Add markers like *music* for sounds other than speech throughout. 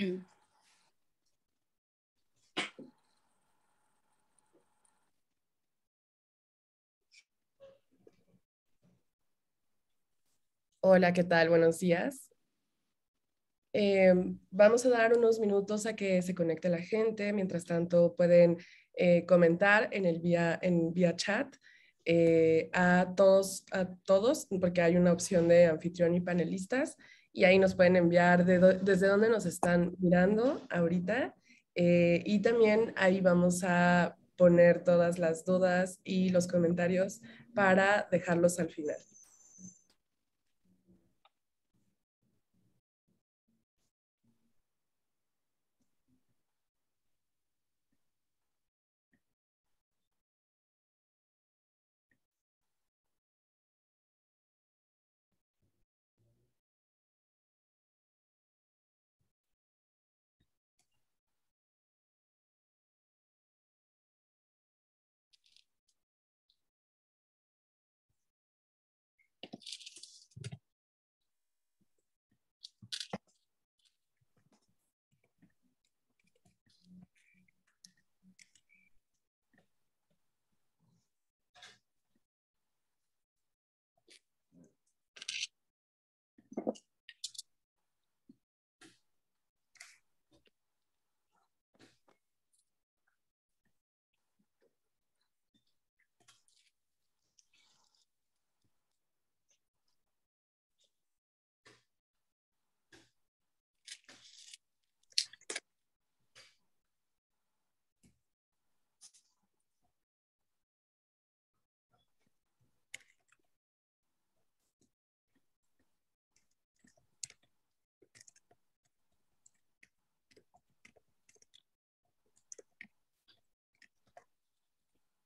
*clears throat* Hola, ¿qué tal? Buenos días. Em, vamos a dar unos minutos a que se conecte la gente. Mientras tanto, pueden eh, comentar en el vía, en vía chat eh, a, todos, a todos, porque hay una opción de anfitrión y panelistas y ahí nos pueden enviar desde dónde nos están mirando ahorita. Eh, y también ahí vamos a poner todas las dudas y los comentarios para dejarlos al final.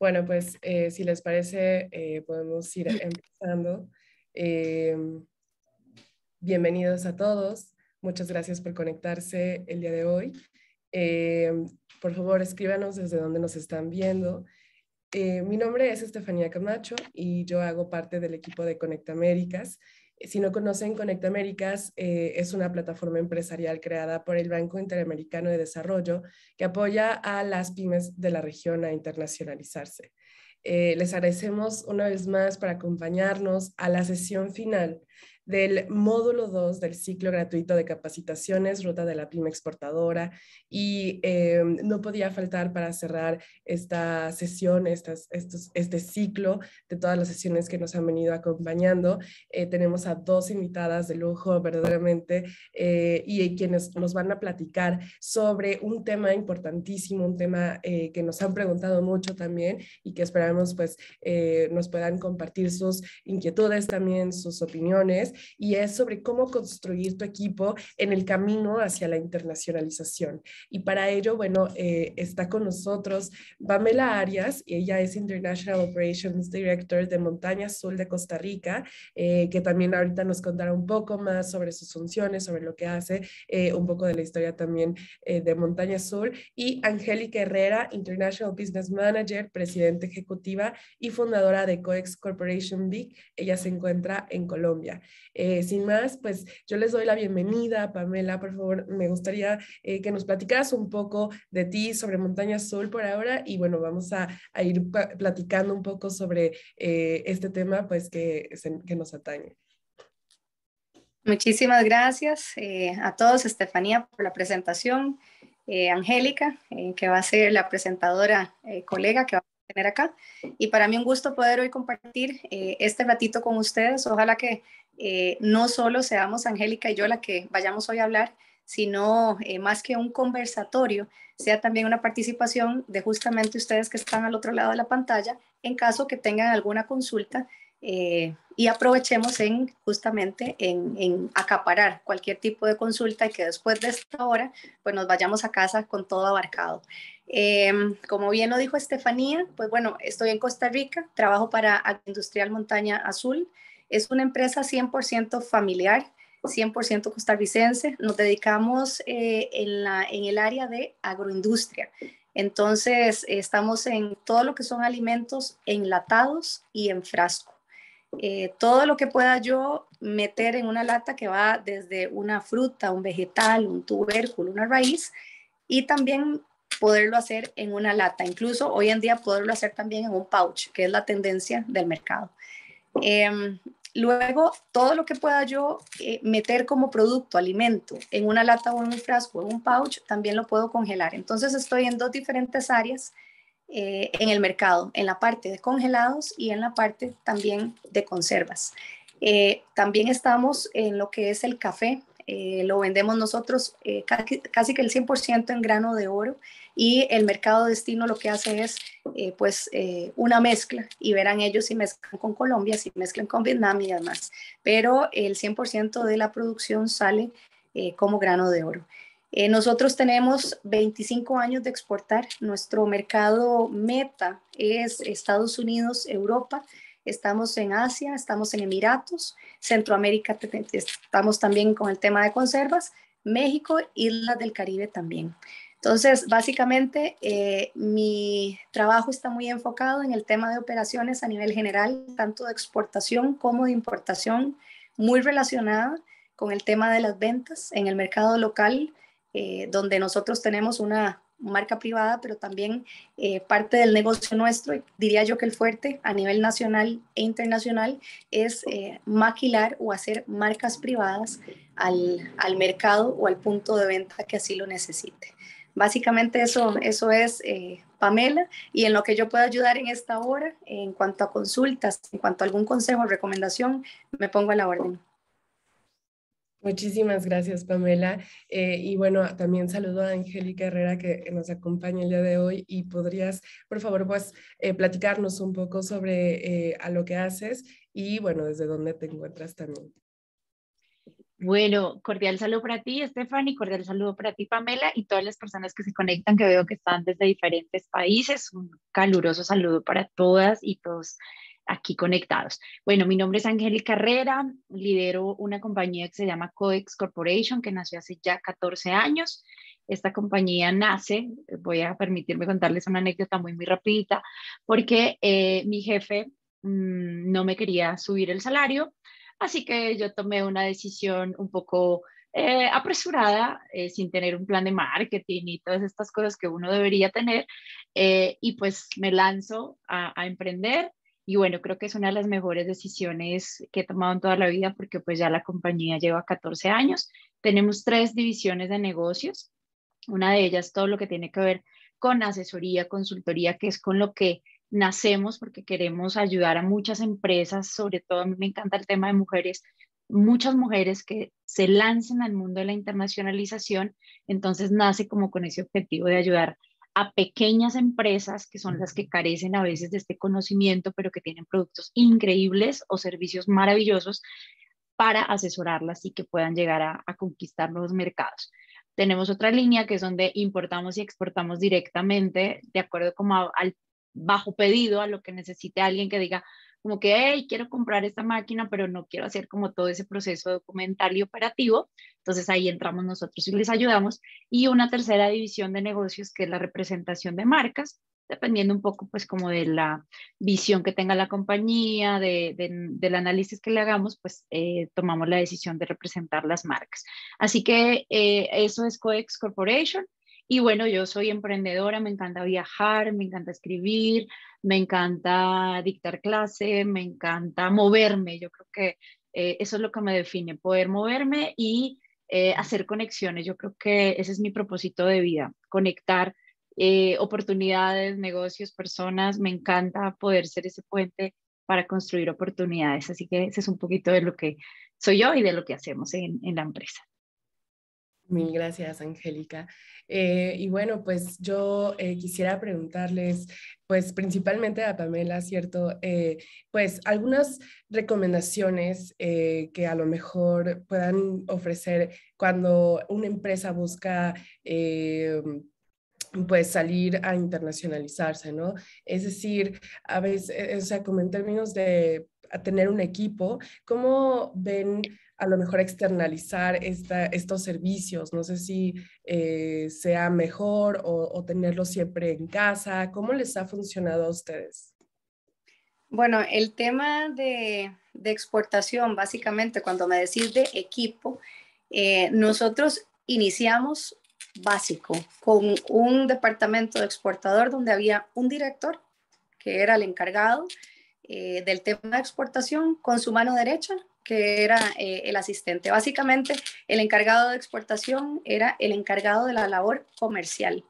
Bueno, pues eh, si les parece, eh, podemos ir empezando. Em, bienvenidos a todos. Muchas gracias por conectarse el día de hoy. Em, por favor, escríbanos desde dónde nos están viendo. Eh, mi nombre es Estefanía Camacho y yo hago parte del equipo de Conecta Américas si no conocen, Conecta Américas eh, es una plataforma empresarial creada por el Banco Interamericano de Desarrollo que apoya a las pymes de la región a internacionalizarse. Eh, les agradecemos una vez más para acompañarnos a la sesión final del módulo 2 del ciclo gratuito de capacitaciones, Ruta de la Prima Exportadora. Y eh, no podía faltar para cerrar esta sesión, estas, este ciclo de todas las sesiones que nos han venido acompañando. Eh, tenemos a dos invitadas de lujo, verdaderamente, eh, y quienes nos van a platicar sobre un tema importantísimo, un tema que nos han preguntado mucho también y que esperamos pues nos puedan compartir sus inquietudes también, sus opiniones y es sobre cómo construir tu equipo en el camino hacia la internacionalización. Y para ello, bueno, eh, está con nosotros Pamela Arias, ella es International Operations Director de Montaña Azul de Costa Rica, eh, que también ahorita nos contará un poco más sobre sus funciones, sobre lo que hace, eh, un poco de la historia también de Montaña Azul, y Angélica Herrera, International Business Manager, Presidenta Ejecutiva y fundadora de COEX Corporation Big, ella se encuentra en Colombia. Eh, sin más, pues yo les doy la bienvenida. Pamela, por favor, me gustaría eh, que nos platicas un poco de ti sobre Montaña Azul por ahora y bueno, vamos a, ir platicando un poco sobre eh, este tema pues que, que nos atañe. Muchísimas gracias a todos, Estefanía, por la presentación. Angélica, que va a ser la presentadora colega que va a tener acá. Y para mí un gusto poder hoy compartir este ratito con ustedes. Ojalá que eh, no solo seamos Angélica y yo la que vayamos hoy a hablar, sino eh, más que un conversatorio, sea también una participación de justamente ustedes que están al otro lado de la pantalla en caso que tengan alguna consulta eh, y aprovechemos en justamente en, acaparar cualquier tipo de consulta y que después de esta hora pues nos vayamos a casa con todo abarcado. como bien lo dijo Estefanía, pues bueno, estoy en Costa Rica, trabajo para Industrial Montaña Azul, es una empresa 100% familiar, 100% costarricense. Nos dedicamos eh, en, la, en el área de agroindustria. Entonces, estamos en todo lo que son alimentos enlatados y en frasco. Eh, todo lo que pueda yo meter en una lata que va desde una fruta, un vegetal, un tubérculo, una raíz, y también poderlo hacer en una lata, incluso hoy en día poderlo hacer también en un pouch, que es la tendencia del mercado. Em, Luego, todo lo que pueda yo eh, meter como producto, alimento, en una lata o en un frasco o en un pouch, también lo puedo congelar. Entonces, estoy en dos diferentes áreas eh, en el mercado, en la parte de congelados y en la parte también de conservas. Eh, también estamos en lo que es el café, eh, lo vendemos nosotros eh, casi, que el 100% en grano de oro y el mercado destino lo que hace es eh, pues una mezcla y verán ellos si mezclan con Colombia, si mezclan con Vietnam y demás, pero el 100% de la producción sale como grano de oro. nosotros tenemos 25 años de exportar, nuestro mercado meta es Estados Unidos, Europa, estamos en Asia, estamos en Emiratos, Centroamérica, estamos también con el tema de conservas, México, Islas del Caribe también. Entonces, básicamente, eh, mi trabajo está muy enfocado en el tema de operaciones a nivel general, tanto de exportación como de importación, muy relacionada con el tema de las ventas en el mercado local, eh, donde nosotros tenemos una marca privada, pero también eh, parte del negocio nuestro, diría yo que el fuerte a nivel nacional e internacional es eh, maquilar o hacer marcas privadas al, mercado o al punto de venta que así lo necesite. Básicamente eso, eso es eh, Pamela y en lo que yo pueda ayudar en esta hora, en cuanto a consultas, en cuanto a algún consejo o recomendación, me pongo a la orden. Muchísimas gracias, Pamela. Eh, y bueno, también saludo a Angélica Herrera que nos acompaña el día de hoy y podrías, por favor, pues eh, platicarnos un poco sobre eh, a lo que haces y bueno, desde dónde te encuentras también. Bueno, cordial saludo para ti, y cordial saludo para ti, Pamela, y todas las personas que se conectan, que veo que están desde diferentes países. Un caluroso saludo para todas y todos pues, aquí conectados. Bueno, mi nombre es Angélica Herrera, lidero una compañía que se llama Codex Corporation, que nació hace ya 14 años. Esta compañía nace, voy a permitirme contarles una anécdota muy, muy rapidita, porque eh, mi jefe mm, no me quería subir el salario, así que yo tomé una decisión un poco... Eh, apresurada, eh, sin tener un plan de marketing y todas estas cosas que uno debería tener. y pues me lanzo a, emprender. Y bueno, creo que es una de las mejores decisiones que he tomado en toda la vida porque pues ya la compañía lleva 14 años. Tenemos tres divisiones de negocios. Una de ellas todo lo que tiene que ver con asesoría, consultoría, que es con lo que nacemos porque queremos ayudar a muchas empresas, sobre todo a mí me encanta el tema de mujeres, muchas mujeres que se lancen al mundo de la internacionalización, entonces nace como con ese objetivo de ayudar a pequeñas empresas que son las que carecen a veces de este conocimiento, pero que tienen productos increíbles o servicios maravillosos para asesorarlas y que puedan llegar a, conquistar nuevos mercados. Tenemos otra línea que es donde importamos y exportamos directamente de acuerdo como al bajo pedido, a lo que necesite alguien que diga, como que, hey, quiero comprar esta máquina, pero no quiero hacer como todo ese proceso documental y operativo. Entonces ahí entramos nosotros y les ayudamos. Y una tercera división de negocios que es la representación de marcas, dependiendo un poco pues como de la visión que tenga la compañía, de, del análisis que le hagamos, pues eh, tomamos la decisión de representar las marcas. Así que eh, eso es COEX Corporation. Y bueno, yo soy emprendedora, me encanta viajar, me encanta escribir, me encanta dictar clase, me encanta moverme. Yo creo que eh, eso es lo que me define, poder moverme y eh, hacer conexiones. Yo creo que ese es mi propósito de vida, conectar eh, oportunidades, negocios, personas. Me encanta poder ser ese puente para construir oportunidades. Así que ese es un poquito de lo que soy yo y de lo que hacemos en la empresa. Mil gracias, Angélica. Eh, y bueno, pues yo eh, quisiera preguntarles, pues principalmente a Pamela, ¿cierto? Eh, pues algunas recomendaciones que a lo mejor puedan ofrecer cuando una empresa busca pues salir a internacionalizarse, ¿no? Es decir, a veces, o sea, como en términos de tener un equipo, ¿cómo ven a lo mejor externalizar estos servicios. No sé si eh, sea mejor o, tenerlos siempre en casa. ¿Cómo les ha funcionado a ustedes? Bueno, el tema de, exportación, básicamente, cuando me decís de equipo, eh, nosotros iniciamos básico con un departamento de exportador donde había un director que era el encargado eh, del tema de exportación con su mano derecha que era eh, el asistente. Básicamente, el encargado de exportación era el encargado de la labor comercial,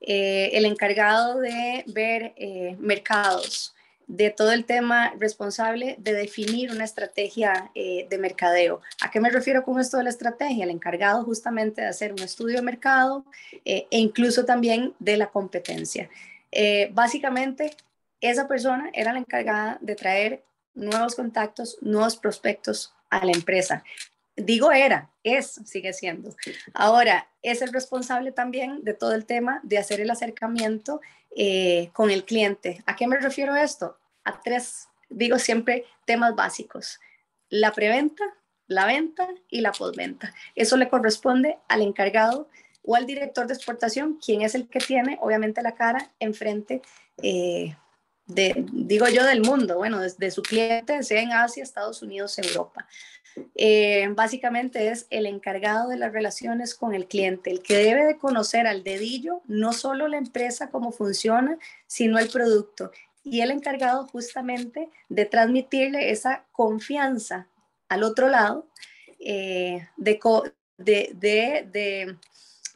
eh, el encargado de ver eh, mercados, de todo el tema responsable de definir una estrategia de mercadeo. ¿A qué me refiero con esto de la estrategia? El encargado justamente de hacer un estudio de mercado e incluso también de la competencia. básicamente, esa persona era la encargada de traer nuevos contactos, nuevos prospectos a la empresa. Digo era, es, sigue siendo. Ahora, es el responsable también de todo el tema de hacer el acercamiento eh, con el cliente. ¿A qué me refiero esto? A tres, digo siempre, temas básicos. La preventa, la venta y la postventa. Eso le corresponde al encargado o al director de exportación, quien es el que tiene, obviamente, la cara enfrente eh, digo yo, del mundo, bueno, desde de su cliente, sea en Asia, Estados Unidos, Europa. Eh, básicamente es el encargado de las relaciones con el cliente, el que debe de conocer al dedillo no solo la empresa, cómo funciona, sino el producto. Y el encargado justamente de transmitirle esa confianza al otro lado, eh, de, de, de, de,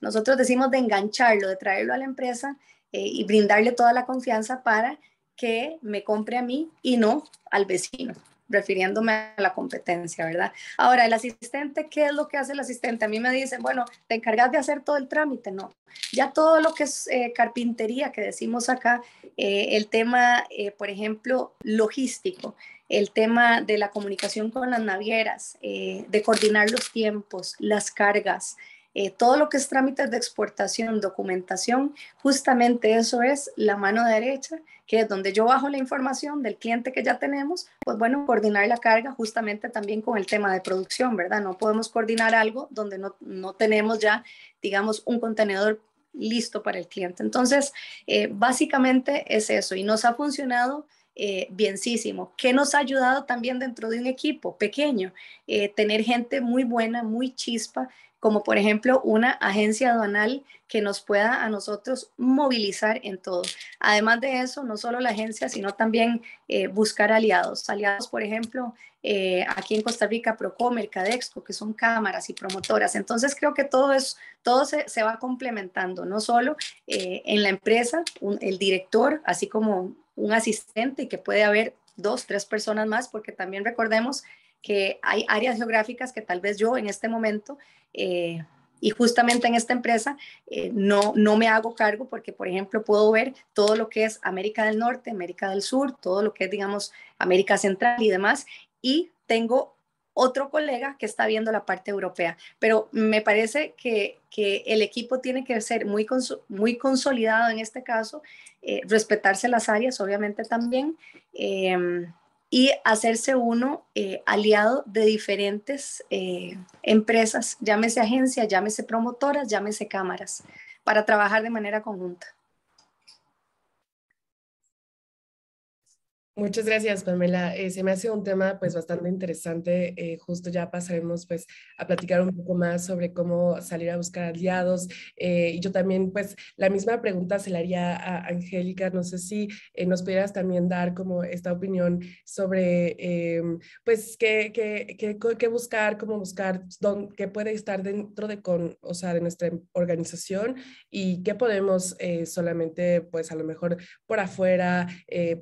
nosotros decimos de engancharlo, de traerlo a la empresa eh, y brindarle toda la confianza para que me compre a mí y no al vecino, refiriéndome a la competencia, ¿verdad? Ahora, el asistente, ¿qué es lo que hace el asistente? A mí me dicen, bueno, te encargas de hacer todo el trámite, no. Ya todo lo que es eh, carpintería, que decimos acá, eh, el tema, eh, por ejemplo, logístico, el tema de la comunicación con las navieras, de coordinar los tiempos, las cargas, eh, todo lo que es trámites de exportación, documentación, justamente eso es la mano derecha, que es donde yo bajo la información del cliente que ya tenemos, pues bueno, coordinar la carga justamente también con el tema de producción, ¿verdad? No podemos coordinar algo donde no, tenemos ya, digamos, un contenedor listo para el cliente. Entonces, eh, básicamente es eso y nos ha funcionado eh, bienísimo. que nos ha ayudado también dentro de un equipo pequeño? Eh, tener gente muy buena, muy chispa, como por ejemplo una agencia aduanal que nos pueda a nosotros movilizar en todo. Además de eso, no solo la agencia, sino también eh, buscar aliados. Aliados, por ejemplo, eh, aquí en Costa Rica, Procom, Cadexco, que son cámaras y promotoras. Entonces creo que todo, es, todo se, va complementando, no solo eh, en la empresa, el director, así como un asistente y que puede haber dos, tres personas más, porque también recordemos que hay áreas geográficas que tal vez yo en este momento... Eh, y justamente en esta empresa eh, no, no me hago cargo porque, por ejemplo, puedo ver todo lo que es América del Norte, América del Sur, todo lo que es, digamos, América Central y demás, y tengo otro colega que está viendo la parte europea. Pero me parece que, que el equipo tiene que ser muy, muy consolidado en este caso, eh, respetarse las áreas, obviamente también. Eh, y hacerse uno eh, aliado de diferentes eh, empresas, llámese agencia, llámese promotoras, llámese cámaras, para trabajar de manera conjunta. Muchas gracias, Pamela. Eh, se me hace un tema pues bastante interesante. Eh, justo ya pasaremos pues a platicar un poco más sobre cómo salir a buscar aliados. Eh, y yo también pues la misma pregunta se la haría a Angélica. No sé si nos pudieras también dar como esta opinión sobre pues qué, qué, qué, qué, buscar, cómo buscar, dónde, qué puede estar dentro de, con, o sea, de nuestra organización y qué podemos solamente pues a lo mejor por afuera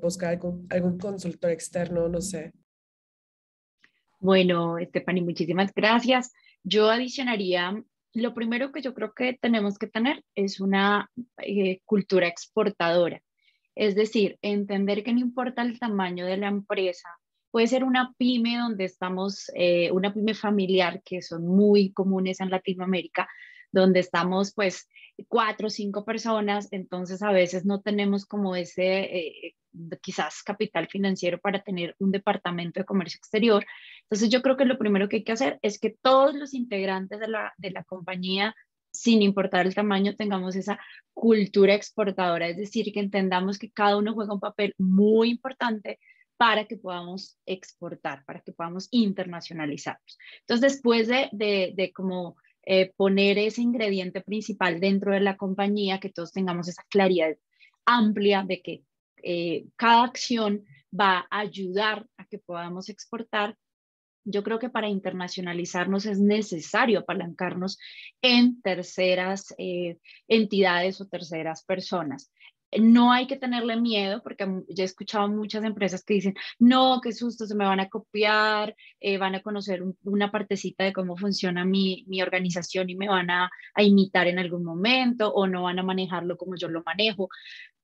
buscar algo un consultor externo, no sé. Bueno, Estefany, muchísimas gracias. Yo adicionaría, lo primero que yo creo que tenemos que tener es una eh, cultura exportadora. Es decir, entender que no importa el tamaño de la empresa, puede ser una pyme donde estamos, eh, una pyme familiar, que son muy comunes en Latinoamérica, donde estamos pues cuatro o cinco personas, entonces a veces no tenemos como ese, eh, quizás capital financiero para tener un departamento de comercio exterior. Entonces yo creo que lo primero que hay que hacer es que todos los integrantes de la, compañía sin importar el tamaño, tengamos esa cultura exportadora, es decir, que entendamos que cada uno juega un papel muy importante para que podamos exportar, para que podamos internacionalizarnos. Entonces, después de, de, como eh, poner ese ingrediente principal dentro de la compañía, que todos tengamos esa claridad amplia de que eh, cada acción va a ayudar a que podamos exportar. Yo creo que para internacionalizarnos es necesario apalancarnos en terceras eh, entidades o terceras personas no hay que tenerle miedo, porque ya he escuchado muchas empresas que dicen, no, qué susto, se me van a copiar, eh, van a conocer una partecita de cómo funciona mi, organización y me van a, imitar en algún momento o no van a manejarlo como yo lo manejo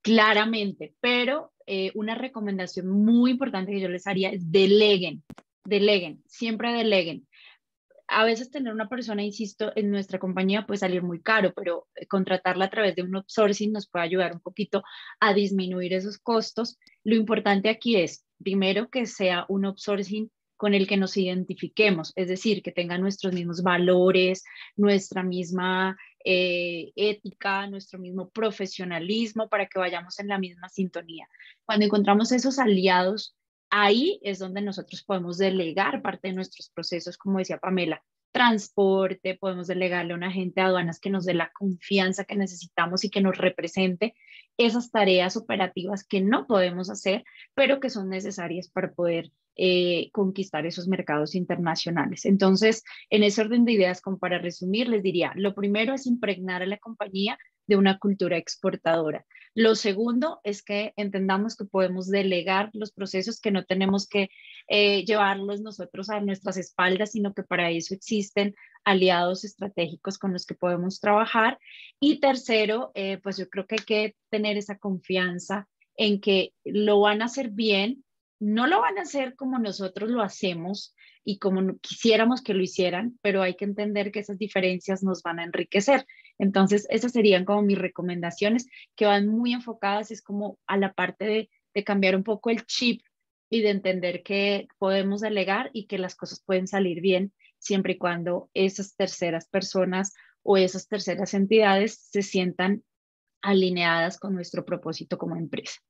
claramente, pero eh, una recomendación muy importante que yo les haría es deleguen, deleguen, siempre deleguen. A veces tener una persona, insisto, en nuestra compañía puede salir muy caro, pero eh, contratarla a través de un outsourcing nos puede ayudar un poquito a disminuir esos costos. Lo importante aquí es, primero, que sea un outsourcing con el que nos identifiquemos, es decir, que tenga nuestros mismos valores, nuestra misma eh, ética, nuestro mismo profesionalismo, para que vayamos en la misma sintonía. Cuando encontramos esos aliados, ahí es donde nosotros podemos delegar parte de nuestros procesos, como decía Pamela, transporte, podemos delegarle a un agente de aduanas que nos dé la confianza que necesitamos y que nos represente esas tareas operativas que no podemos hacer, pero que son necesarias para poder eh, conquistar esos mercados internacionales. Entonces, en ese orden de ideas, como para resumir, les diría, lo primero es impregnar a la compañía de una cultura exportadora. Lo segundo es que entendamos que podemos delegar los procesos, que no tenemos que eh, llevarlos nosotros a nuestras espaldas, sino que para eso existen aliados estratégicos con los que podemos trabajar. Y tercero, eh, pues yo creo que hay que tener esa confianza en que lo van a hacer bien, no lo van a hacer como nosotros lo hacemos y como quisiéramos que lo hicieran, pero hay que entender que esas diferencias nos van a enriquecer. Entonces, esas serían como mis recomendaciones que van muy enfocadas, es como a la parte de, cambiar un poco el chip y de entender que podemos delegar y que las cosas pueden salir bien siempre y cuando esas terceras personas o esas terceras entidades se sientan alineadas con nuestro propósito como empresa.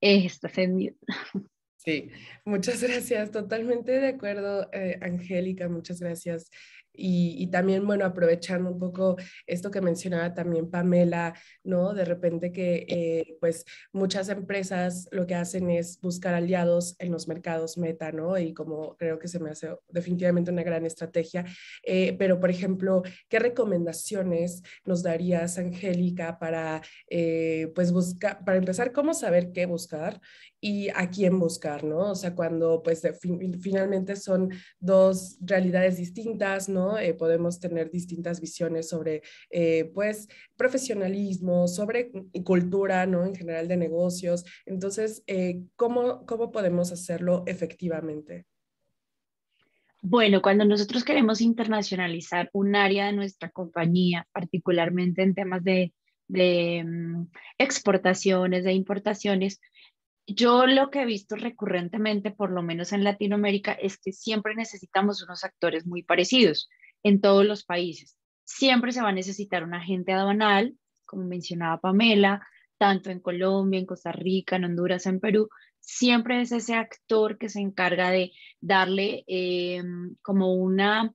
Estás en *laughs* Sí, muchas *laughs* gracias, totalmente de acuerdo, eh, Angélica, muchas gracias. Y, también, bueno, aprovechando un poco esto que mencionaba también Pamela, ¿no? De repente que, eh, pues, muchas empresas lo que hacen es buscar aliados en los mercados meta, ¿no? Y como creo que se me hace definitivamente una gran estrategia. Eh, pero, por ejemplo, ¿qué recomendaciones nos darías, Angélica, para, eh, pues, buscar, para empezar, cómo saber qué buscar y a quién buscar, ¿no? O sea, cuando, pues, finalmente son dos realidades distintas, ¿no? Eh, podemos tener distintas visiones sobre, eh, pues, profesionalismo, sobre cultura, ¿no? En general de negocios. Entonces, eh, ¿cómo, podemos hacerlo efectivamente? Bueno, cuando nosotros queremos internacionalizar un área de nuestra compañía, particularmente en temas de, de mm, exportaciones, de importaciones, yo lo que he visto recurrentemente, por lo menos en Latinoamérica, es que siempre necesitamos unos actores muy parecidos en todos los países. Siempre se va a necesitar un agente aduanal, como mencionaba Pamela, tanto en Colombia, en Costa Rica, en Honduras, en Perú. Siempre es ese actor que se encarga de darle eh, como una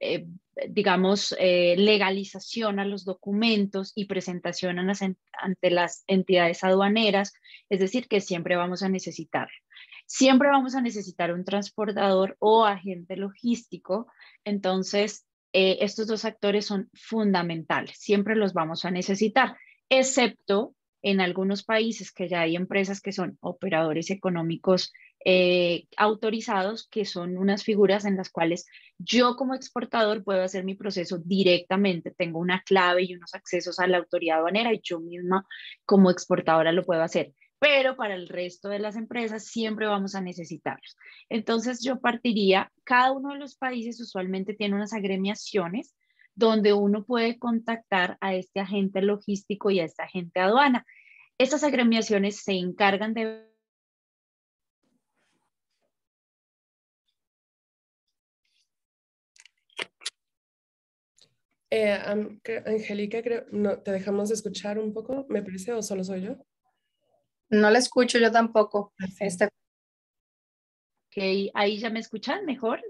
eh, eh, digamos, eh, legalización a los documentos y presentación ante las entidades aduaneras, es decir, que siempre vamos a necesitar. Siempre vamos a necesitar un transportador o agente logístico, entonces eh, estos dos actores son fundamentales, siempre los vamos a necesitar, excepto en algunos países que ya hay empresas que son operadores económicos eh, autorizados, que son unas figuras en las cuales yo como exportador puedo hacer mi proceso directamente. Tengo una clave y unos accesos a la autoridad aduanera y yo misma como exportadora lo puedo hacer. Pero para el resto de las empresas siempre vamos a necesitarlos. Entonces yo partiría, cada uno de los países usualmente tiene unas agremiaciones donde uno puede contactar a este agente logístico y a este agente aduana. Estas agremiaciones se encargan de Eh, Angélica, no, ¿te dejamos escuchar un poco, me parece, o solo soy yo? No la escucho yo tampoco. Este ahí ya me escuchan mejor.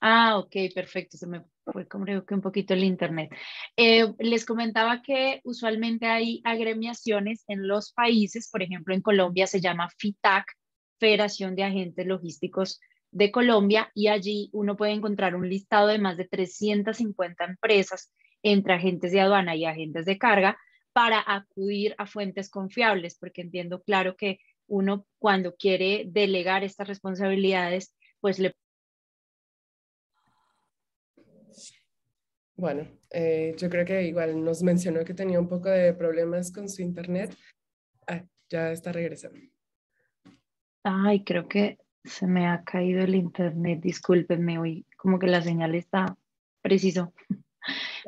Ah, ok, perfecto. Se me fue un poquito el internet. Eh, les comentaba que usualmente hay agremiaciones en los países, por ejemplo, en Colombia se llama FITAC, Federación de Agentes Logísticos de Colombia y allí uno puede encontrar un listado de más de 350 empresas entre agentes de aduana y agentes de carga para acudir a fuentes confiables, porque entiendo claro que uno cuando quiere delegar estas responsabilidades, pues le... Bueno, eh, yo creo que igual nos mencionó que tenía un poco de problemas con su internet. Ah, ya está regresando. Ay, creo que se me ha caído el internet, discúlpenme, hoy como que la señal está preciso.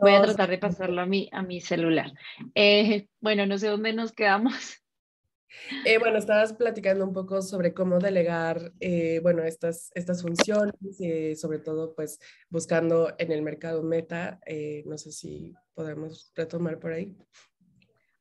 Voy a tratar de pasarlo a mi, a mi celular. Eh, bueno, no sé dónde nos quedamos. Eh, bueno, estabas platicando un poco sobre cómo delegar, eh, bueno, estas, estas funciones, sobre todo pues buscando en el mercado meta. no sé si podemos retomar por ahí.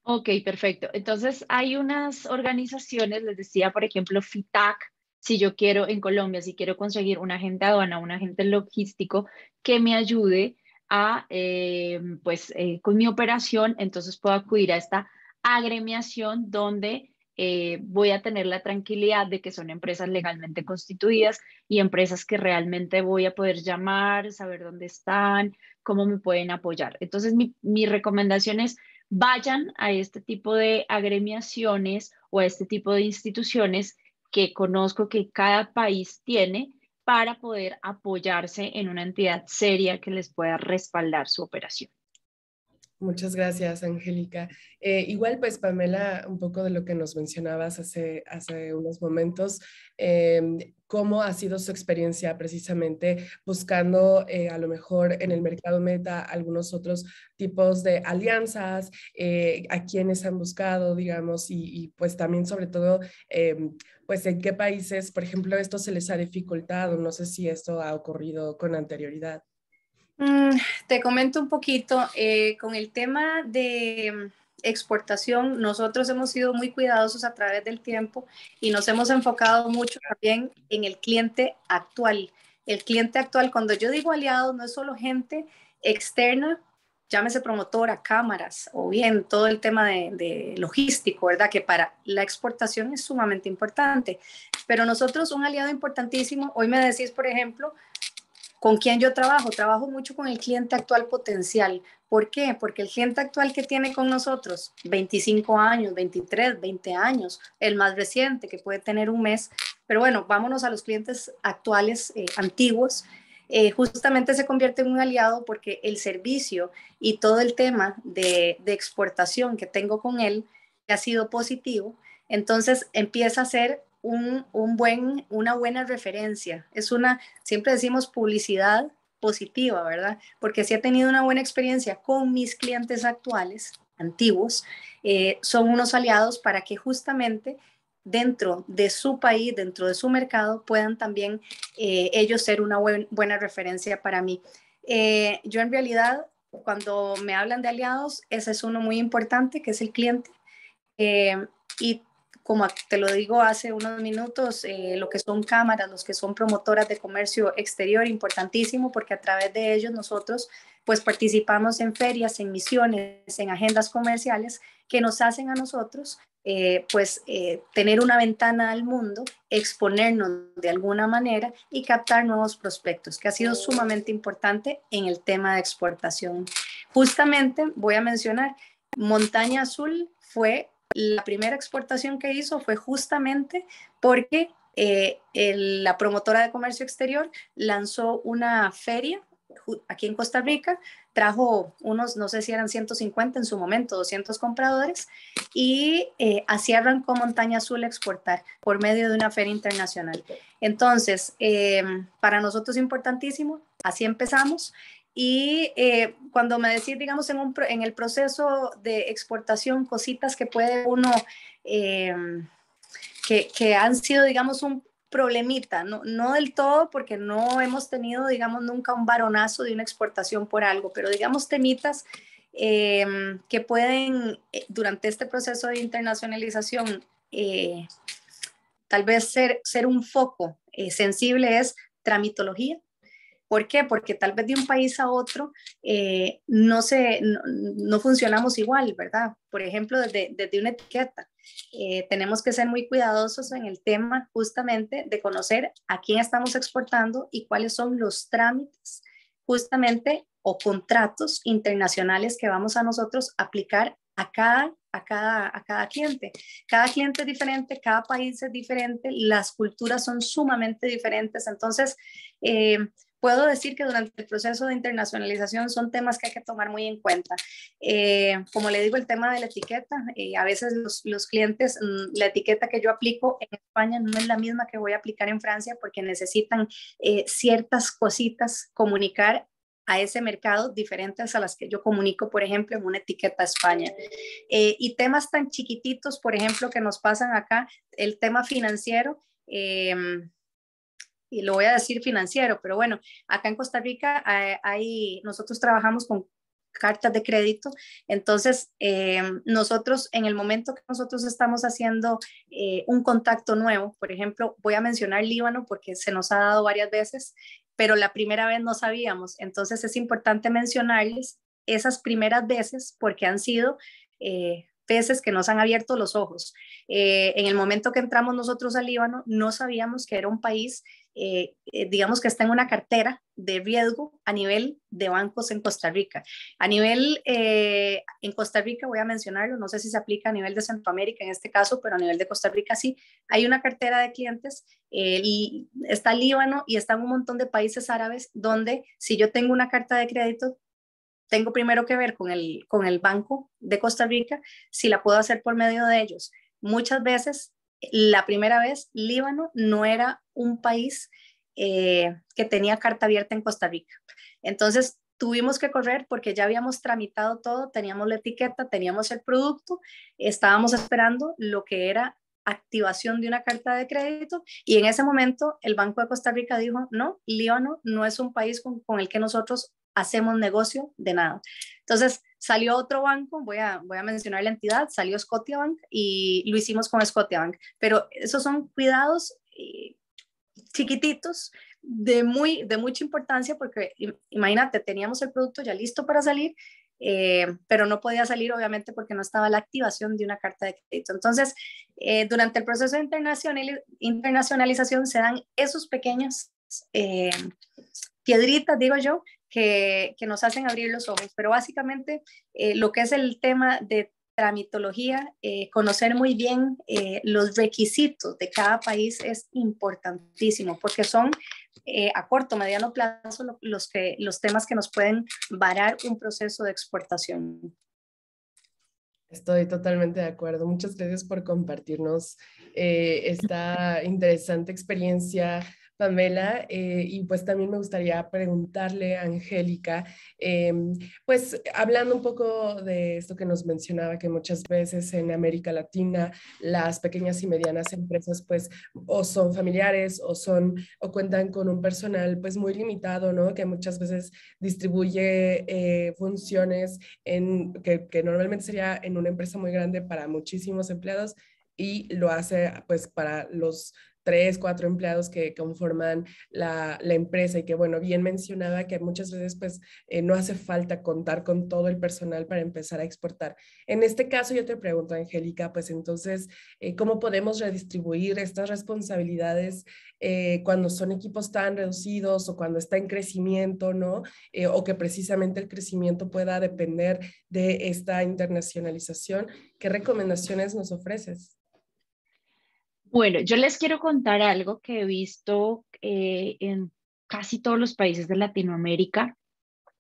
Ok, perfecto. Entonces hay unas organizaciones, les decía, por ejemplo, FITAC, si yo quiero en Colombia, si quiero conseguir un agente aduana, un agente logístico que me ayude a, eh, pues, eh, con mi operación, entonces puedo acudir a esta agremiación donde eh, voy a tener la tranquilidad de que son empresas legalmente constituidas y empresas que realmente voy a poder llamar, saber dónde están, cómo me pueden apoyar. Entonces, mi, mi recomendación es vayan a este tipo de agremiaciones o a este tipo de instituciones que conozco que cada país tiene para poder apoyarse en una entidad seria que les pueda respaldar su operación. Muchas gracias, Angélica. Eh, igual, pues, Pamela, un poco de lo que nos mencionabas hace, hace unos momentos, em, cómo ha sido su experiencia precisamente buscando eh, a lo mejor en el mercado meta algunos otros tipos de alianzas, eh, a quiénes han buscado, digamos, y, y pues también sobre todo, em, pues en qué países, por ejemplo, esto se les ha dificultado, no sé si esto ha ocurrido con anterioridad. Mm, te comento un poquito. Eh, con el tema de mm, exportación, nosotros hemos sido muy cuidadosos a través del tiempo y nos hemos enfocado mucho también en el cliente actual. El cliente actual, cuando yo digo aliado, no es solo gente externa, llámese promotora, cámaras o bien todo el tema de, de, logístico, ¿verdad? Que para la exportación es sumamente importante. Pero nosotros, un aliado importantísimo, hoy me decís, por ejemplo, ¿Con quién yo trabajo? Trabajo mucho con el cliente actual potencial. ¿Por qué? Porque el cliente actual que tiene con nosotros, 25 años, 23, 20 años, el más reciente que puede tener un mes, pero bueno, vámonos a los clientes actuales eh, antiguos. Eh, justamente se convierte en un aliado porque el servicio y todo el tema de exportación que tengo con él ha sido positivo, entonces empieza a ser un, buen, una buena referencia. Es una, siempre decimos publicidad positiva, ¿verdad? Porque si he tenido una buena experiencia con mis clientes actuales, antiguos, eh, son unos aliados para que justamente dentro de su país, dentro de su mercado, puedan también eh, ellos ser una buena referencia para mí. Eh, yo en realidad, cuando me hablan de aliados, ese es uno muy importante, que es el cliente. y como te lo digo hace unos minutos, eh, lo que son cámaras, los que son promotoras de comercio exterior, importantísimo porque a través de ellos nosotros pues participamos en ferias, en misiones, en agendas comerciales que nos hacen a nosotros eh, pues eh, tener una ventana al mundo, exponernos de alguna manera y captar nuevos prospectos, que ha sido sumamente importante en el tema de exportación. Justamente voy a mencionar, Montaña Azul fue la primera exportación que hizo fue justamente porque eh, la promotora de comercio exterior lanzó una feria aquí en Costa Rica, trajo unos, no sé si eran 150 en su momento, 200 compradores, y eh, así Montaña Azul exportar por medio de una feria internacional. Entonces, eh, para nosotros importantísimo, así empezamos y eh, cuando me decís, digamos, en, el proceso de exportación, cositas que puede uno, eh, que, han sido, digamos, un problemita, no, del todo, porque no hemos tenido, digamos, nunca un varonazo de una exportación por algo, pero digamos temitas eh, que pueden, durante este proceso de internacionalización, tal vez ser, ser un foco sensible es tramitología ¿Por qué? Porque tal vez de un país a otro eh, no, se, no, funcionamos igual, ¿verdad? Por ejemplo, desde, desde una etiqueta. Eh, tenemos que ser muy cuidadosos en el tema justamente de conocer a quién estamos exportando y cuáles son los trámites justamente o contratos internacionales que vamos a nosotros aplicar a cada, a cada, a cada cliente. Cada cliente es diferente, cada país es diferente, las culturas son sumamente diferentes. Entonces, eh, puedo decir que durante el proceso de internacionalización son temas que hay que tomar muy en cuenta. Eh, como le digo, el tema de la etiqueta, eh, a veces los, clientes, mm, la etiqueta que yo aplico en España no es la misma que voy a aplicar en Francia porque necesitan eh, ciertas cositas comunicar a ese mercado diferentes a las que yo comunico, por ejemplo, en una etiqueta España. y temas tan chiquititos, por ejemplo, que nos pasan acá, el tema financiero y lo voy a decir financiero, pero bueno, acá en Costa Rica hay, nosotros trabajamos con cartas de crédito. Entonces, eh, nosotros en el momento que nosotros estamos haciendo eh, un contacto nuevo, por ejemplo, voy a mencionar Líbano porque se nos ha dado varias veces, pero la primera vez no sabíamos. Entonces, es importante mencionarles esas primeras veces porque han sido... Eh, veces que nos han abierto los ojos. en el momento que entramos nosotros al Líbano, no sabíamos que era un país eh, eh, digamos que está en una cartera de riesgo a nivel de bancos en Costa Rica. A nivel eh, en Costa Rica, voy a mencionarlo, no sé si se aplica a nivel de Centroamérica en este caso, pero a nivel de Costa Rica sí, hay una cartera de clientes y está Líbano y están un montón de países árabes donde si yo tengo una carta de crédito, tengo primero que ver con el, con el banco de Costa Rica, si la puedo hacer por medio de ellos. Muchas veces la primera vez Líbano no era un país eh, que tenía carta abierta en Costa Rica. Entonces tuvimos que correr porque ya habíamos tramitado todo, teníamos la etiqueta, teníamos el producto, estábamos esperando lo que era activación de una carta de crédito y en ese momento el Banco de Costa Rica dijo, no, Líbano no es un país con, con el que nosotros hacemos negocio de nada. Entonces, Salió otro banco, voy a, voy a mencionar la entidad, salió Scotiabank y lo hicimos con Scotiabank, pero esos son cuidados eh, chiquititos de, muy, de mucha importancia porque imagínate, teníamos el producto ya listo para salir, eh, pero no podía salir obviamente porque no estaba la activación de una carta de crédito. Entonces, eh, durante el proceso de internacionalización se dan esos pequeños piedritas, digo yo, que, nos hacen abrir los ojos. Pero básicamente eh, lo que es el tema de tramitología, eh, conocer muy bien eh, los requisitos de cada país es importantísimo porque son a corto, mediano plazo los, que, los temas que nos pueden varar un proceso de exportación. Estoy totalmente de acuerdo. Muchas gracias por compartirnos esta interesante experiencia Pamela, eh, y pues también me gustaría preguntarle a Angélica, em, pues hablando un poco de esto que nos mencionaba, que muchas veces en América Latina las pequeñas y medianas empresas pues o son familiares o son o cuentan con un personal pues muy limitado, ¿no? Que muchas veces distribuye eh, funciones en, que normalmente sería en una empresa muy grande para muchísimos empleados y lo hace pues para los tres, cuatro empleados que conforman la, empresa y que, bueno, bien mencionaba que muchas veces pues eh, no hace falta contar con todo el personal para empezar a exportar. En este caso yo te pregunto, Angélica, pues entonces, eh, ¿cómo podemos redistribuir estas responsabilidades eh, cuando son equipos tan reducidos o cuando está en crecimiento, ¿no? o que precisamente el crecimiento pueda depender de esta internacionalización? ¿Qué recomendaciones nos ofreces? Bueno, yo les quiero contar algo que he visto eh, en casi todos los países de Latinoamérica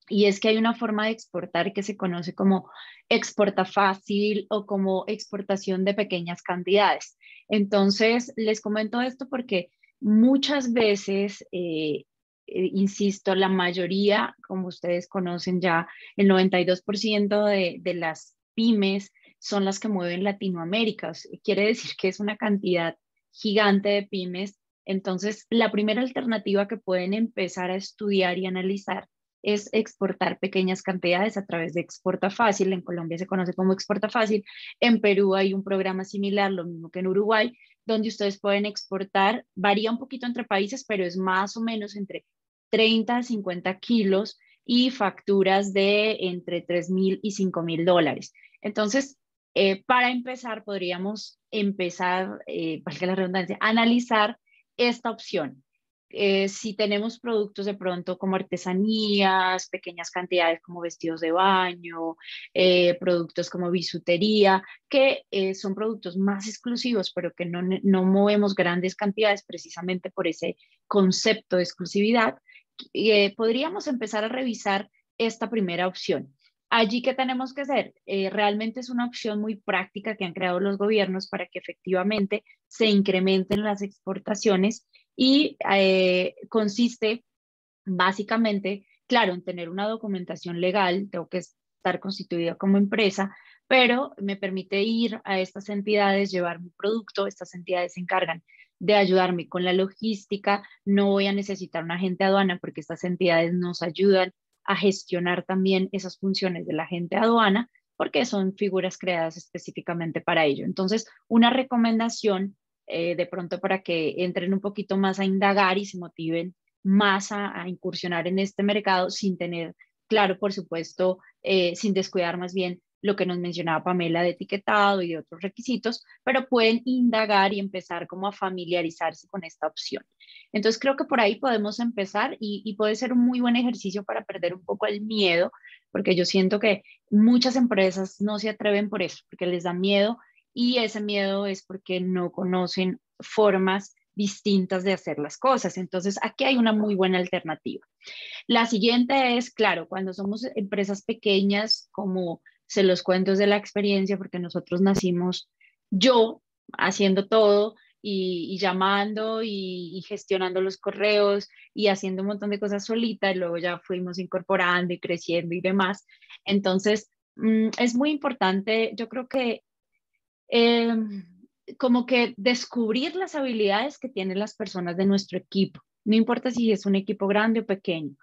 y es que hay una forma de exportar que se conoce como exporta fácil o como exportación de pequeñas cantidades. Entonces, les comento esto porque muchas veces, eh, eh, insisto, la mayoría, como ustedes conocen ya, el 92% de, de las pymes son las que mueven Latinoamérica. Quiere decir que es una cantidad gigante de pymes. Entonces, la primera alternativa que pueden empezar a estudiar y analizar es exportar pequeñas cantidades a través de Exporta Fácil. En Colombia se conoce como Exporta Fácil. En Perú hay un programa similar, lo mismo que en Uruguay, donde ustedes pueden exportar, varía un poquito entre países, pero es más o menos entre 30 a 50 kilos y facturas de entre 3 mil y 5 mil dólares. Entonces, eh, para empezar, podríamos empezar, para eh, que la redundancia, analizar esta opción. Eh, si tenemos productos de pronto como artesanías, pequeñas cantidades como vestidos de baño, productos como bisutería, que son productos más exclusivos, pero que no, no, movemos grandes cantidades precisamente por ese concepto de exclusividad, podríamos empezar a revisar esta primera opción. Allí, ¿qué tenemos que hacer? Eh, realmente es una opción muy práctica que han creado los gobiernos para que efectivamente se incrementen las exportaciones y eh, consiste básicamente, claro, en tener una documentación legal, tengo que estar constituida como empresa, pero me permite ir a estas entidades, llevar mi producto, estas entidades se encargan de ayudarme con la logística, no voy a necesitar un agente aduana porque estas entidades nos ayudan a gestionar también esas funciones de la gente aduana, porque son figuras creadas específicamente para ello. Entonces, una recomendación eh, de pronto para que entren un poquito más a indagar y se motiven más a, incursionar en este mercado sin tener, claro, por supuesto, eh, sin descuidar más bien lo que nos mencionaba Pamela de etiquetado y de otros requisitos, pero pueden indagar y empezar como a familiarizarse con esta opción. Entonces creo que por ahí podemos empezar y, y puede ser un muy buen ejercicio para perder un poco el miedo, porque yo siento que muchas empresas no se atreven por eso, porque les da miedo y ese miedo es porque no conocen formas distintas de hacer las cosas. Entonces, aquí hay una muy buena alternativa. La siguiente es, claro, cuando somos empresas pequeñas como se los cuento de la experiencia porque nosotros nacimos yo haciendo todo y, llamando y, gestionando los correos y haciendo un montón de cosas solita y luego ya fuimos incorporando y creciendo y demás. Entonces, mm, es muy importante, yo creo que... Eh, como que descubrir las habilidades que tienen las personas de nuestro equipo, no importa si es un equipo grande o pequeño,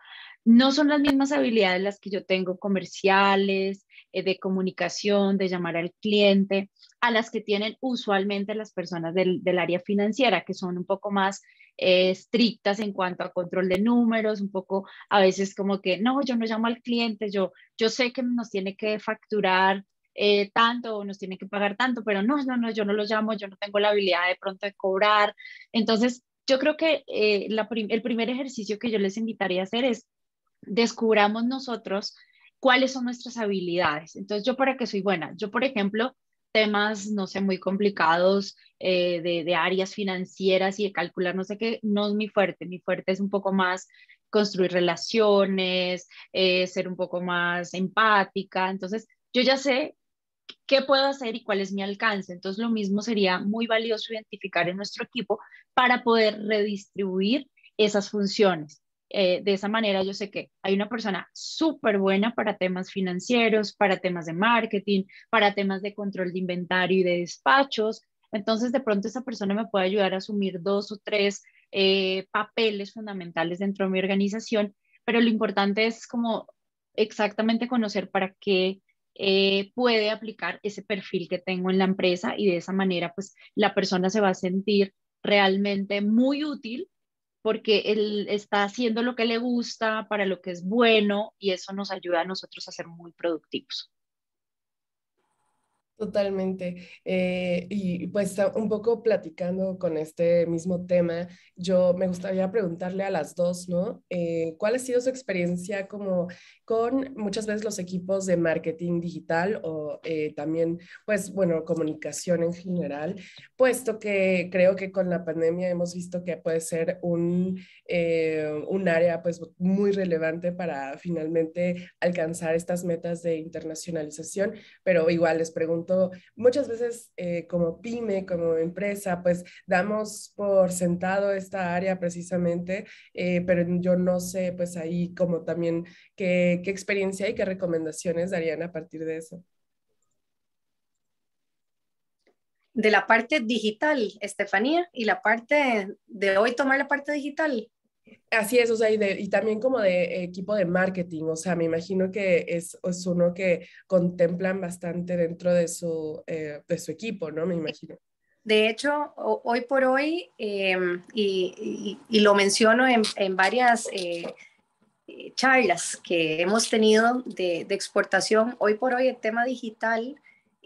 no son las mismas habilidades las que yo tengo comerciales, eh, de comunicación, de llamar al cliente, a las que tienen usualmente las personas del, área financiera, que son un poco más eh, estrictas en cuanto a control de números, un poco a veces como que, no, yo no llamo al cliente, yo, yo sé que nos tiene que facturar eh, tanto o nos tiene que pagar tanto, pero no, no, no, yo no lo llamo, yo no tengo la habilidad de pronto de cobrar. Entonces, yo creo que la el primer ejercicio que yo les invitaría a hacer es descubramos nosotros cuáles son nuestras habilidades. Entonces, yo para qué soy buena. Yo, por ejemplo, temas, no sé, muy complicados eh, de, áreas financieras y de calcular, no sé qué, no es mi fuerte. Mi fuerte es un poco más construir relaciones, eh, ser un poco más empática. Entonces, yo ya sé qué puedo hacer y cuál es mi alcance. Entonces, lo mismo sería muy valioso identificar en nuestro equipo para poder redistribuir esas funciones. Eh, de esa manera yo sé que hay una persona súper buena para temas financieros, para temas de marketing, para temas de control de inventario y de despachos. Entonces, de pronto esa persona me puede ayudar a asumir dos o tres eh, papeles fundamentales dentro de mi organización, pero lo importante es como exactamente conocer para qué eh, puede aplicar ese perfil que tengo en la empresa y de esa manera, pues la persona se va a sentir realmente muy útil porque él está haciendo lo que le gusta, para lo que es bueno, y eso nos ayuda a nosotros a ser muy productivos. Totalmente. Eh, y pues un poco platicando con este mismo tema, yo me gustaría preguntarle a las dos, ¿no? Eh, ¿Cuál ha sido su experiencia como con muchas veces los equipos de marketing digital o eh, también, pues, bueno, comunicación en general, puesto que creo que con la pandemia hemos visto que puede ser un eh, un área pues muy relevante para finalmente alcanzar estas metas de internacionalización, pero igual les pregunto, muchas veces eh, como pyme, como empresa, pues damos por sentado esta área precisamente, eh, pero yo no sé pues ahí como también qué experiencia y qué recomendaciones darían a partir de eso. de la parte digital, Estefanía, y la parte de hoy tomar la parte digital. Así es, o sea, y, también como de equipo de marketing, o sea, me imagino que es, es uno que contemplan bastante dentro de su, eh, de su equipo, ¿no? Me imagino. De hecho, hoy por hoy, em, y, y, lo menciono en, en varias eh, charlas que hemos tenido de, de exportación, hoy por hoy el tema digital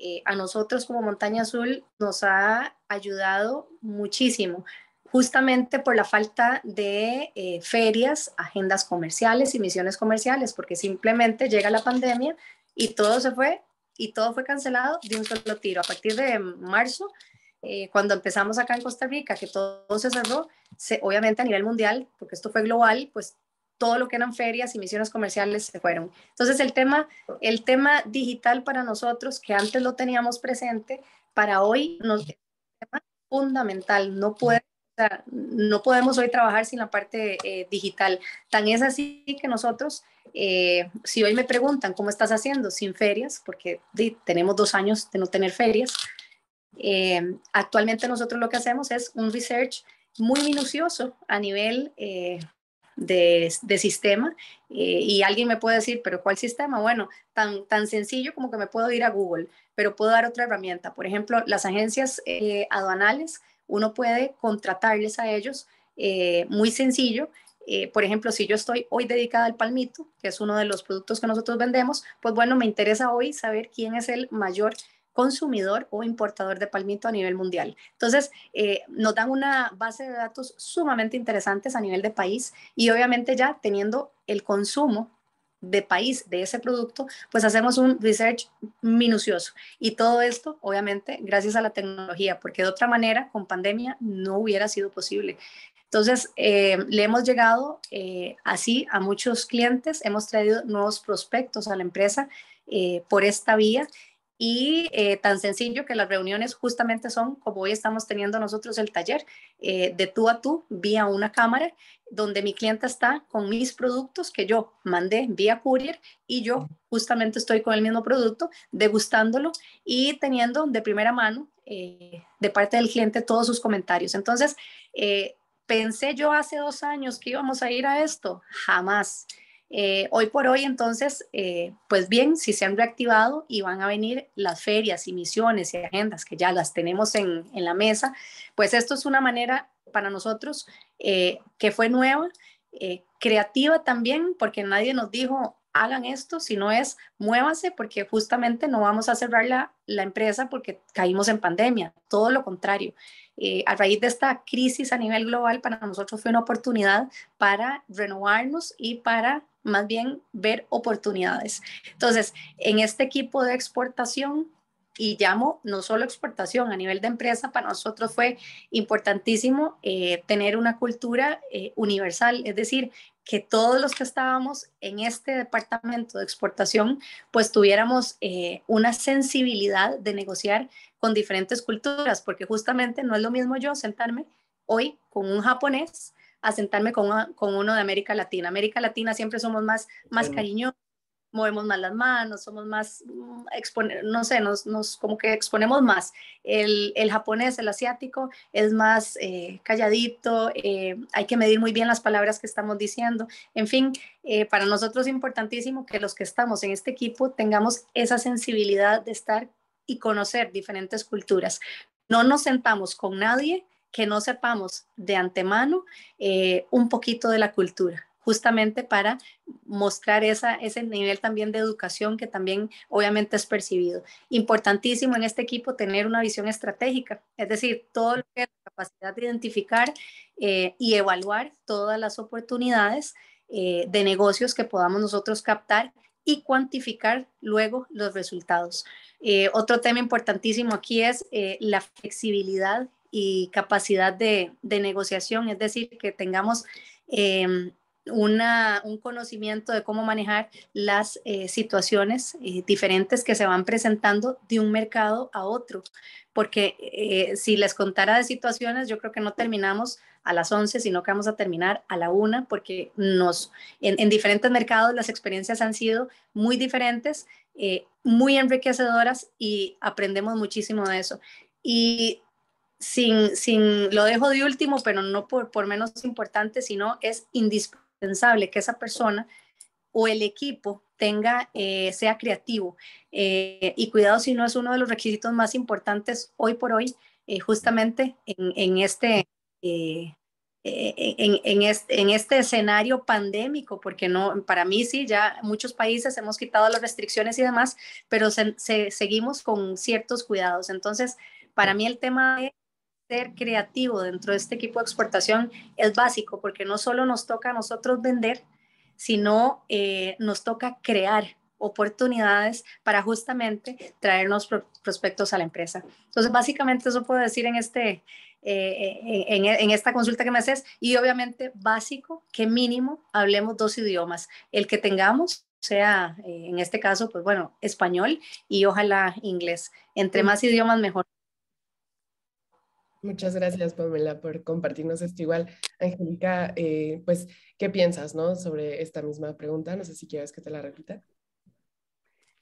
eh, a nosotros como Montaña Azul nos ha ayudado muchísimo, justamente por la falta de eh, ferias, agendas comerciales y misiones comerciales, porque simplemente llega la pandemia y todo se fue y todo fue cancelado de un solo tiro. A partir de marzo, eh, cuando empezamos acá en Costa Rica, que todo se cerró, obviamente a nivel mundial, porque esto fue global, pues todo lo que eran ferias y misiones comerciales se fueron. Entonces el tema, el tema digital para nosotros, que antes lo teníamos presente, para hoy nos es fundamental. No, puede, no podemos hoy trabajar sin la parte eh, digital. Tan es así que nosotros, eh, si hoy me preguntan cómo estás haciendo sin ferias, porque tenemos dos años de no tener ferias, eh, actualmente nosotros lo que hacemos es un research muy minucioso a nivel de, sistema. Eh, y alguien me puede decir, pero ¿cuál sistema? Bueno, tan, tan sencillo como que me puedo ir a Google, pero puedo dar otra herramienta. Por ejemplo, las agencias eh, aduanales, uno puede contratarles a ellos eh, muy sencillo por ejemplo, si yo estoy hoy dedicada al palmito, que es uno de los productos que nosotros vendemos, pues bueno, me interesa hoy saber quién es el mayor consumidor o importador de palmito a nivel mundial. Entonces, eh, nos dan una base de datos sumamente interesantes a nivel de país y obviamente ya teniendo el consumo de país de ese producto, pues hacemos un research minucioso. Y todo esto, obviamente, gracias a la tecnología, porque de otra manera, con pandemia, no hubiera sido posible. Entonces, eh, le hemos llegado eh, así a muchos clientes, hemos traído nuevos prospectos a la empresa por esta vía y eh, tan sencillo que las reuniones justamente son como hoy estamos teniendo nosotros el taller, eh, de tú a tú, vía una cámara, donde mi cliente está con mis productos que yo mandé vía courier y yo justamente estoy con el mismo producto, degustándolo y teniendo de primera mano eh, de parte del cliente todos sus comentarios. Entonces, pensé yo hace dos años que íbamos a ir a esto, jamás. Eh, hoy por hoy, entonces, eh, pues bien, si se han reactivado y van a venir las ferias y misiones y agendas que ya las tenemos en, en la mesa, pues esto es una manera para nosotros eh, que fue nueva, creativa también, porque nadie nos dijo hagan esto, sino es muévanse, porque justamente no vamos a cerrar la, la empresa porque caímos en pandemia, todo lo contrario. a raíz de esta crisis a nivel global, para nosotros fue una oportunidad para renovarnos y para más bien ver oportunidades. Entonces, en este equipo de exportación, y llamo no solo exportación, a nivel de empresa, para nosotros fue importantísimo eh, tener una cultura eh, universal, es decir, que todos los que estábamos en este departamento de exportación, pues tuviéramos eh, una sensibilidad de negociar con diferentes culturas, porque justamente no es lo mismo yo sentarme hoy con un japonés a sentarme con, uno de América Latina. América Latina siempre somos más, más cariñosos, movemos más las manos, somos más, mm, no sé, nos, nos, como que exponemos más. El, japonés, el asiático, es más eh, calladito, eh, hay que medir muy bien las palabras que estamos diciendo. En fin, eh, para nosotros es importantísimo que los que estamos en este equipo tengamos esa sensibilidad de estar y conocer diferentes culturas. No nos sentamos con nadie que no sepamos de antemano eh, un poquito de la cultura justamente para mostrar esa, ese nivel también de educación que también obviamente es percibido. Importantísimo en este equipo tener una visión estratégica, es decir, todo lo que es la capacidad de identificar eh, y evaluar todas las oportunidades eh, de negocios que podamos nosotros captar y cuantificar luego los resultados. otro tema importantísimo aquí es la flexibilidad y capacidad de, negociación, es decir, que tengamos eh, un conocimiento de cómo manejar las eh, situaciones eh, diferentes que se van presentando de un mercado a otro. Porque si les contara de situaciones, yo creo que no terminamos a las 11, sino que vamos a terminar a la 1, porque nos, en, en diferentes mercados las experiencias han sido muy diferentes, muy enriquecedoras y aprendemos muchísimo de eso. Y sin, sin, lo dejo de último, pero no por, por menos importante, sino es indispensable que esa persona o el equipo tenga, eh, sea creativo. Eh, y cuidado si no es uno de los requisitos más importantes hoy por hoy, eh, justamente en, este... En, este, escenario pandémico, porque no, para mí sí, ya muchos países hemos quitado las restricciones y demás, pero seguimos con ciertos cuidados. Entonces, para mí el tema de ser creativo dentro de este equipo de exportación es básico porque no solo nos toca a nosotros vender, sino eh, nos toca crear oportunidades para justamente traernos prospectos a la empresa. Entonces, básicamente eso puedo decir en, este, eh, eh, en, esta consulta que me haces. Y obviamente, básico, que mínimo hablemos dos idiomas, el que tengamos sea, en este caso, pues bueno, español y ojalá inglés. Entre más idiomas, mejor. Muchas gracias, Pamela, por compartirnos esto igual. Angélica, eh, pues, ¿qué piensas no? sobre esta misma pregunta? No sé si quieres que te la repita.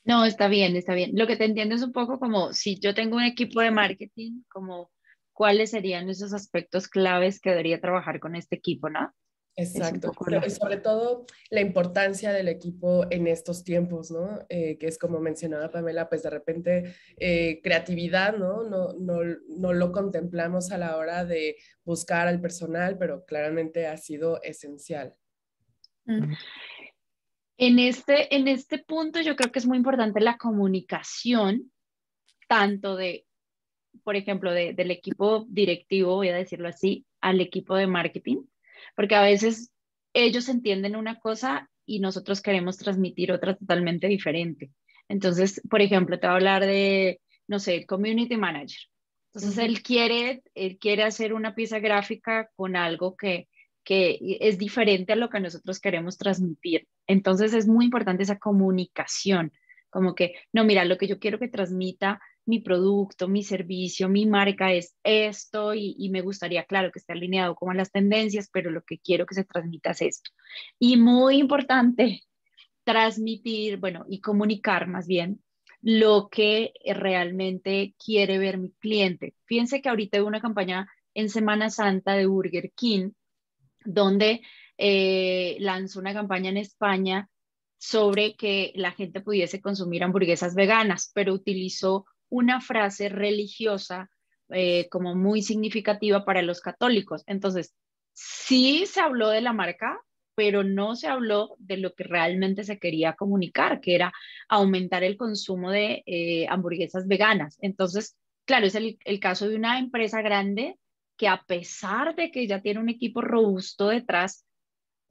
No, está bien, está bien. Lo que te entiendo es un poco como si yo tengo un equipo de marketing, como cuáles serían esos aspectos claves que debería trabajar con este equipo, ¿no? Exacto. Y sobre todo la importancia del equipo en estos tiempos, ¿no? Eh, que es como mencionaba Pamela, pues de repente eh, creatividad, ¿no? ¿no? No, no lo contemplamos a la hora de buscar al personal, pero claramente ha sido esencial. Mm. En este, en este punto yo creo que es muy importante la comunicación, tanto de, por ejemplo, del equipo directivo, voy a decirlo así, al equipo de marketing porque a veces ellos entienden una cosa y nosotros queremos transmitir otra totalmente diferente. Entonces, por ejemplo, te voy a hablar de, no sé, el community manager. Entonces, él, quiere, hacer una pieza gráfica con algo que, que es diferente a lo que nosotros queremos transmitir. Entonces, es muy importante esa comunicación, como que, no, mira, lo que yo quiero que transmita mi producto, mi servicio, mi marca es esto y, me gustaría, claro, que esté alineado con las tendencias, pero lo que quiero que se transmita es esto. Y muy importante, transmitir, bueno, y comunicar más bien lo que realmente quiere ver mi cliente. Fíjense que ahorita hubo una campaña en Semana Santa de Burger King, donde eh, lanzó una campaña en España sobre que la gente pudiese consumir hamburguesas veganas, pero utilizó una frase religiosa eh, como muy significativa para los católicos. Entonces, sí se habló de la marca, pero no se habló de lo que realmente se quería comunicar, que era aumentar el consumo de eh, hamburguesas veganas. Entonces, claro, es el, caso de una empresa grande que a pesar de que ya tiene un equipo robusto detrás,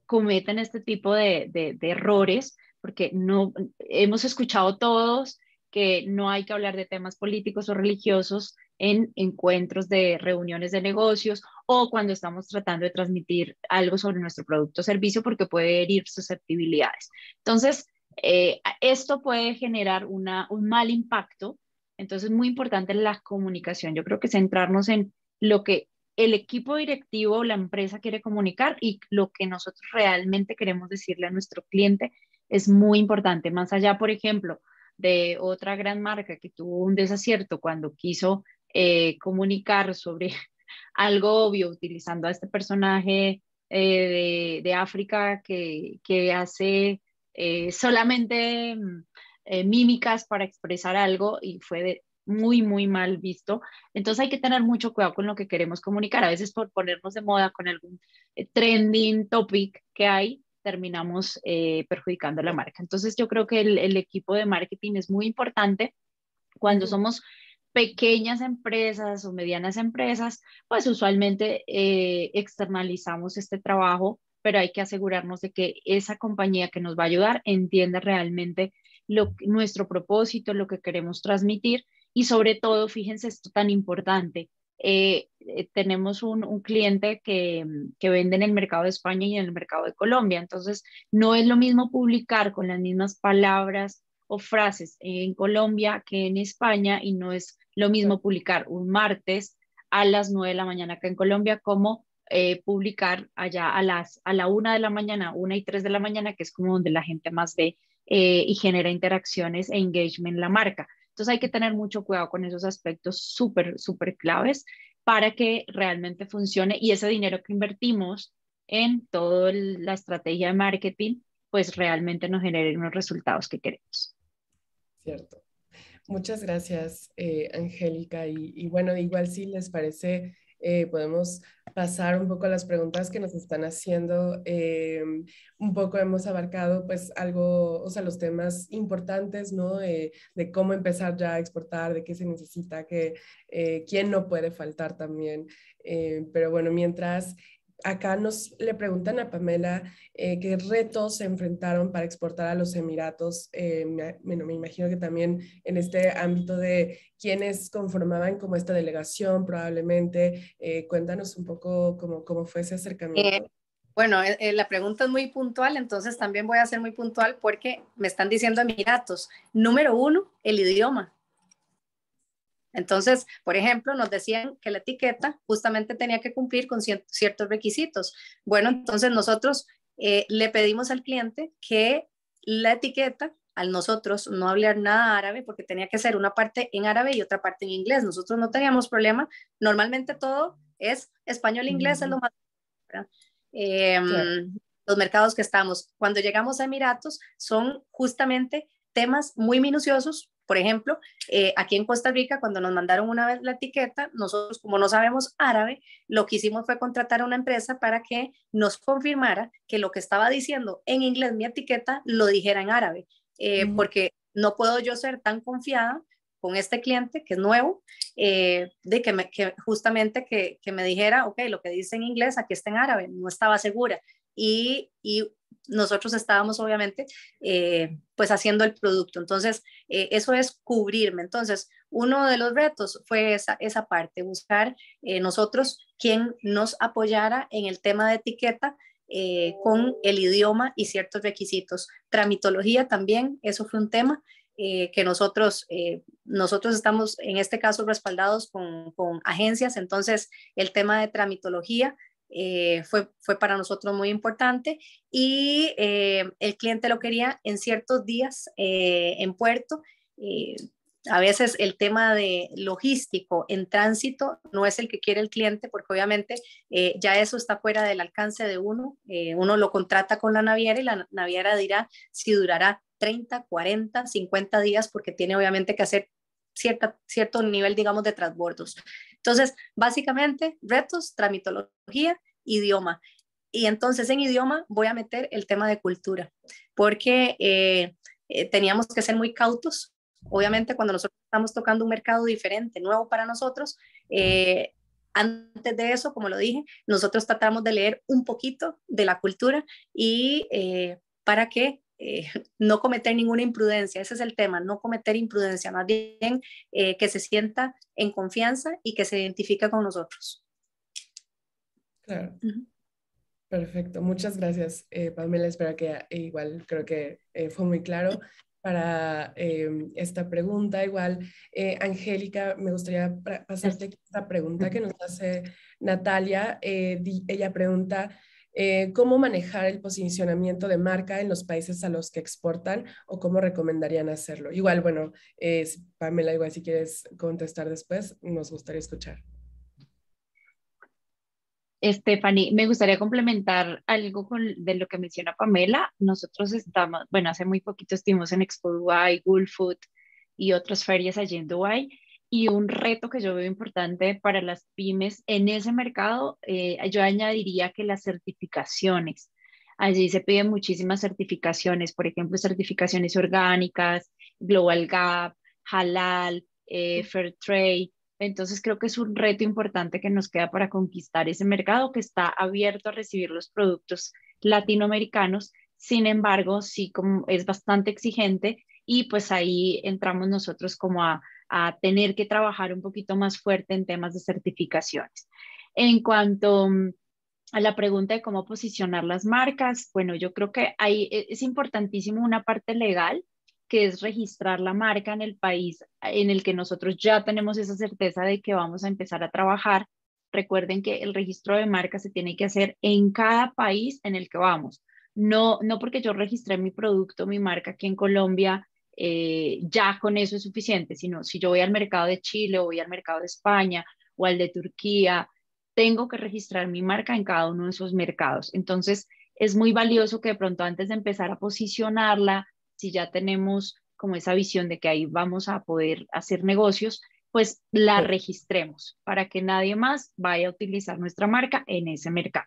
cometen este tipo de, errores, porque no hemos escuchado todos que no hay que hablar de temas políticos o religiosos en encuentros de reuniones de negocios o cuando estamos tratando de transmitir algo sobre nuestro producto o servicio porque puede herir susceptibilidades. Entonces, eh, esto puede generar un mal impacto. Entonces, es muy importante la comunicación. Yo creo que centrarnos en lo que el equipo directivo o la empresa quiere comunicar y lo que nosotros realmente queremos decirle a nuestro cliente es muy importante. Más allá, por ejemplo, de otra gran marca que tuvo un desacierto cuando quiso eh, comunicar sobre *laughs* algo obvio utilizando a este personaje eh, de, África que, hace eh, solamente mm, mímicas para expresar algo y fue muy, muy mal visto. Entonces hay que tener mucho cuidado con lo que queremos comunicar. A veces por ponernos de moda con algún trending topic que hay, terminamos eh, perjudicando la marca. Entonces yo creo que el, equipo de marketing es muy importante cuando somos pequeñas empresas o medianas empresas, pues usualmente eh, externalizamos este trabajo, pero hay que asegurarnos de que esa compañía que nos va a ayudar entienda realmente nuestro propósito, lo que queremos transmitir y sobre todo, fíjense esto tan importante, eh, eh, tenemos un, cliente que, mm, que, vende en el mercado de España y en el mercado de Colombia. Entonces, no es lo mismo publicar con las mismas palabras o frases en Colombia que en España y no es lo mismo publicar un martes a las 9 de la mañana acá en Colombia como eh, publicar allá a las a la 1 de la mañana, 1 y 3 de la mañana, que es como donde la gente más ve eh, y genera interacciones e engagement en la marca. Entonces hay que tener mucho cuidado con esos aspectos súper, súper claves para que realmente funcione y ese dinero que invertimos en toda la estrategia de marketing, pues realmente nos genere unos resultados que queremos. Cierto. Muchas gracias, eh, Angélica. Y, y bueno, igual si les parece, eh, podemos pasar un poco a las preguntas que nos están haciendo. Eh, un poco hemos abarcado pues algo, o sea, los temas importantes, ¿no? Eh, de cómo empezar ya a exportar, de qué se necesita, que, quién no puede faltar también. pero bueno, mientras acá nos le preguntan a Pamela eh, qué retos se enfrentaron para exportar a los Emiratos. Eh, me, me imagino que también en este ámbito de quienes conformaban como esta delegación, probablemente. Eh, cuéntanos un poco cómo, cómo fue ese acercamiento. Bueno, la pregunta es muy puntual, entonces también voy a ser muy puntual porque me están diciendo Emiratos. Número uno, el idioma. Entonces, por ejemplo, nos decían que la etiqueta justamente tenía que cumplir con ciertos requisitos. Bueno, entonces nosotros eh, le pedimos al cliente que la etiqueta, al nosotros no hablar nada árabe, porque tenía que ser una parte en árabe y otra parte en inglés. Nosotros no teníamos problema. Normalmente todo es español-inglés, en em, Los mercados que estamos. Cuando llegamos a Emiratos son justamente temas muy minuciosos por ejemplo, eh, aquí en Costa Rica, cuando nos mandaron una vez la etiqueta, nosotros como no sabemos árabe, lo que hicimos fue contratar a una empresa para que nos confirmara que lo que estaba diciendo en inglés mi etiqueta lo dijera en árabe, eh, porque no puedo yo ser tan confiada con este cliente que es nuevo, eh, de que, me, que justamente que, que, me dijera, ok, lo que dice en inglés aquí está en árabe, no estaba segura. Y, y nosotros estábamos obviamente eh, pues haciendo el producto. Entonces, eh, eso es cubrirme. Entonces, uno de los retos fue esa, parte, buscar eh, nosotros quien nos apoyara en el tema de etiqueta con el idioma y ciertos requisitos. Tramitología también, eso fue un tema. que nosotros, nosotros estamos en este caso respaldados con, con, agencias, entonces el tema de tramitología eh, fue, fue para nosotros muy importante y eh, el cliente lo quería en ciertos días eh, en puerto. a veces el tema de logístico en tránsito no es el que quiere el cliente porque obviamente ya eso está fuera del alcance de uno. uno lo contrata con la naviera y la naviera dirá si durará 30, 40, 50 días porque tiene obviamente que hacer cierto nivel, digamos, de transbordos. Entonces, básicamente, retos, tramitología, idioma. Y entonces en idioma voy a meter el tema de cultura, porque eh, eh, teníamos que ser muy cautos. Obviamente, cuando nosotros estamos tocando un mercado diferente, nuevo para nosotros, eh, antes de eso, como lo dije, nosotros tratamos de leer un poquito de la cultura y para que eh, no cometer ninguna imprudencia, ese es el tema, no cometer imprudencia, más bien eh, que se sienta en confianza y que se identifica con nosotros. Claro. Perfecto, muchas gracias eh, Pamela, espero que igual creo que fue muy claro para em, esta pregunta. Igual, Angélica, me gustaría pasarte esta pregunta que nos hace Natalia. ella pregunta, eh, cómo manejar el posicionamiento de marca en los países a los que exportan o cómo recomendarían hacerlo. Igual, bueno, Pamela, igual si quieres contestar después, nos gustaría escuchar. Stephanie, me gustaría complementar algo con, de lo que menciona Pamela. Nosotros estamos, bueno, hace muy poquito estuvimos en Expo Dubai, Food y otras ferias allí en Dubai y un reto que yo veo importante para las pymes en ese mercado, eh, yo añadiría que las certificaciones. Allí se piden muchísimas certificaciones, por ejemplo, certificaciones orgánicas, Global Gap, Halal, eh, Fair Trade. Entonces creo que es un reto importante que nos queda para conquistar ese mercado que está abierto a recibir los productos latinoamericanos. Sin embargo, sí como es bastante exigente y pues ahí entramos nosotros como a a tener que trabajar un poquito más fuerte en temas de certificaciones. En cuanto mm, a la pregunta de cómo posicionar las marcas, bueno, yo creo que ahí e, es importantísimo una parte legal, que es registrar la marca en el país en el que nosotros ya tenemos esa certeza de que vamos a empezar a trabajar. Recuerden que el registro de marca se tiene que hacer en cada país en el que vamos. No, no porque yo registré mi producto, mi marca aquí en Colombia, eh, ya con eso es suficiente, sino si yo voy al mercado de Chile o voy al mercado de España o al de Turquía, tengo que registrar mi marca en cada uno de esos mercados. Entonces, es muy valioso que de pronto antes de empezar a posicionarla, si ya tenemos como esa visión de que ahí vamos a poder hacer negocios, pues la registremos para que nadie más vaya a utilizar nuestra marca en ese mercado.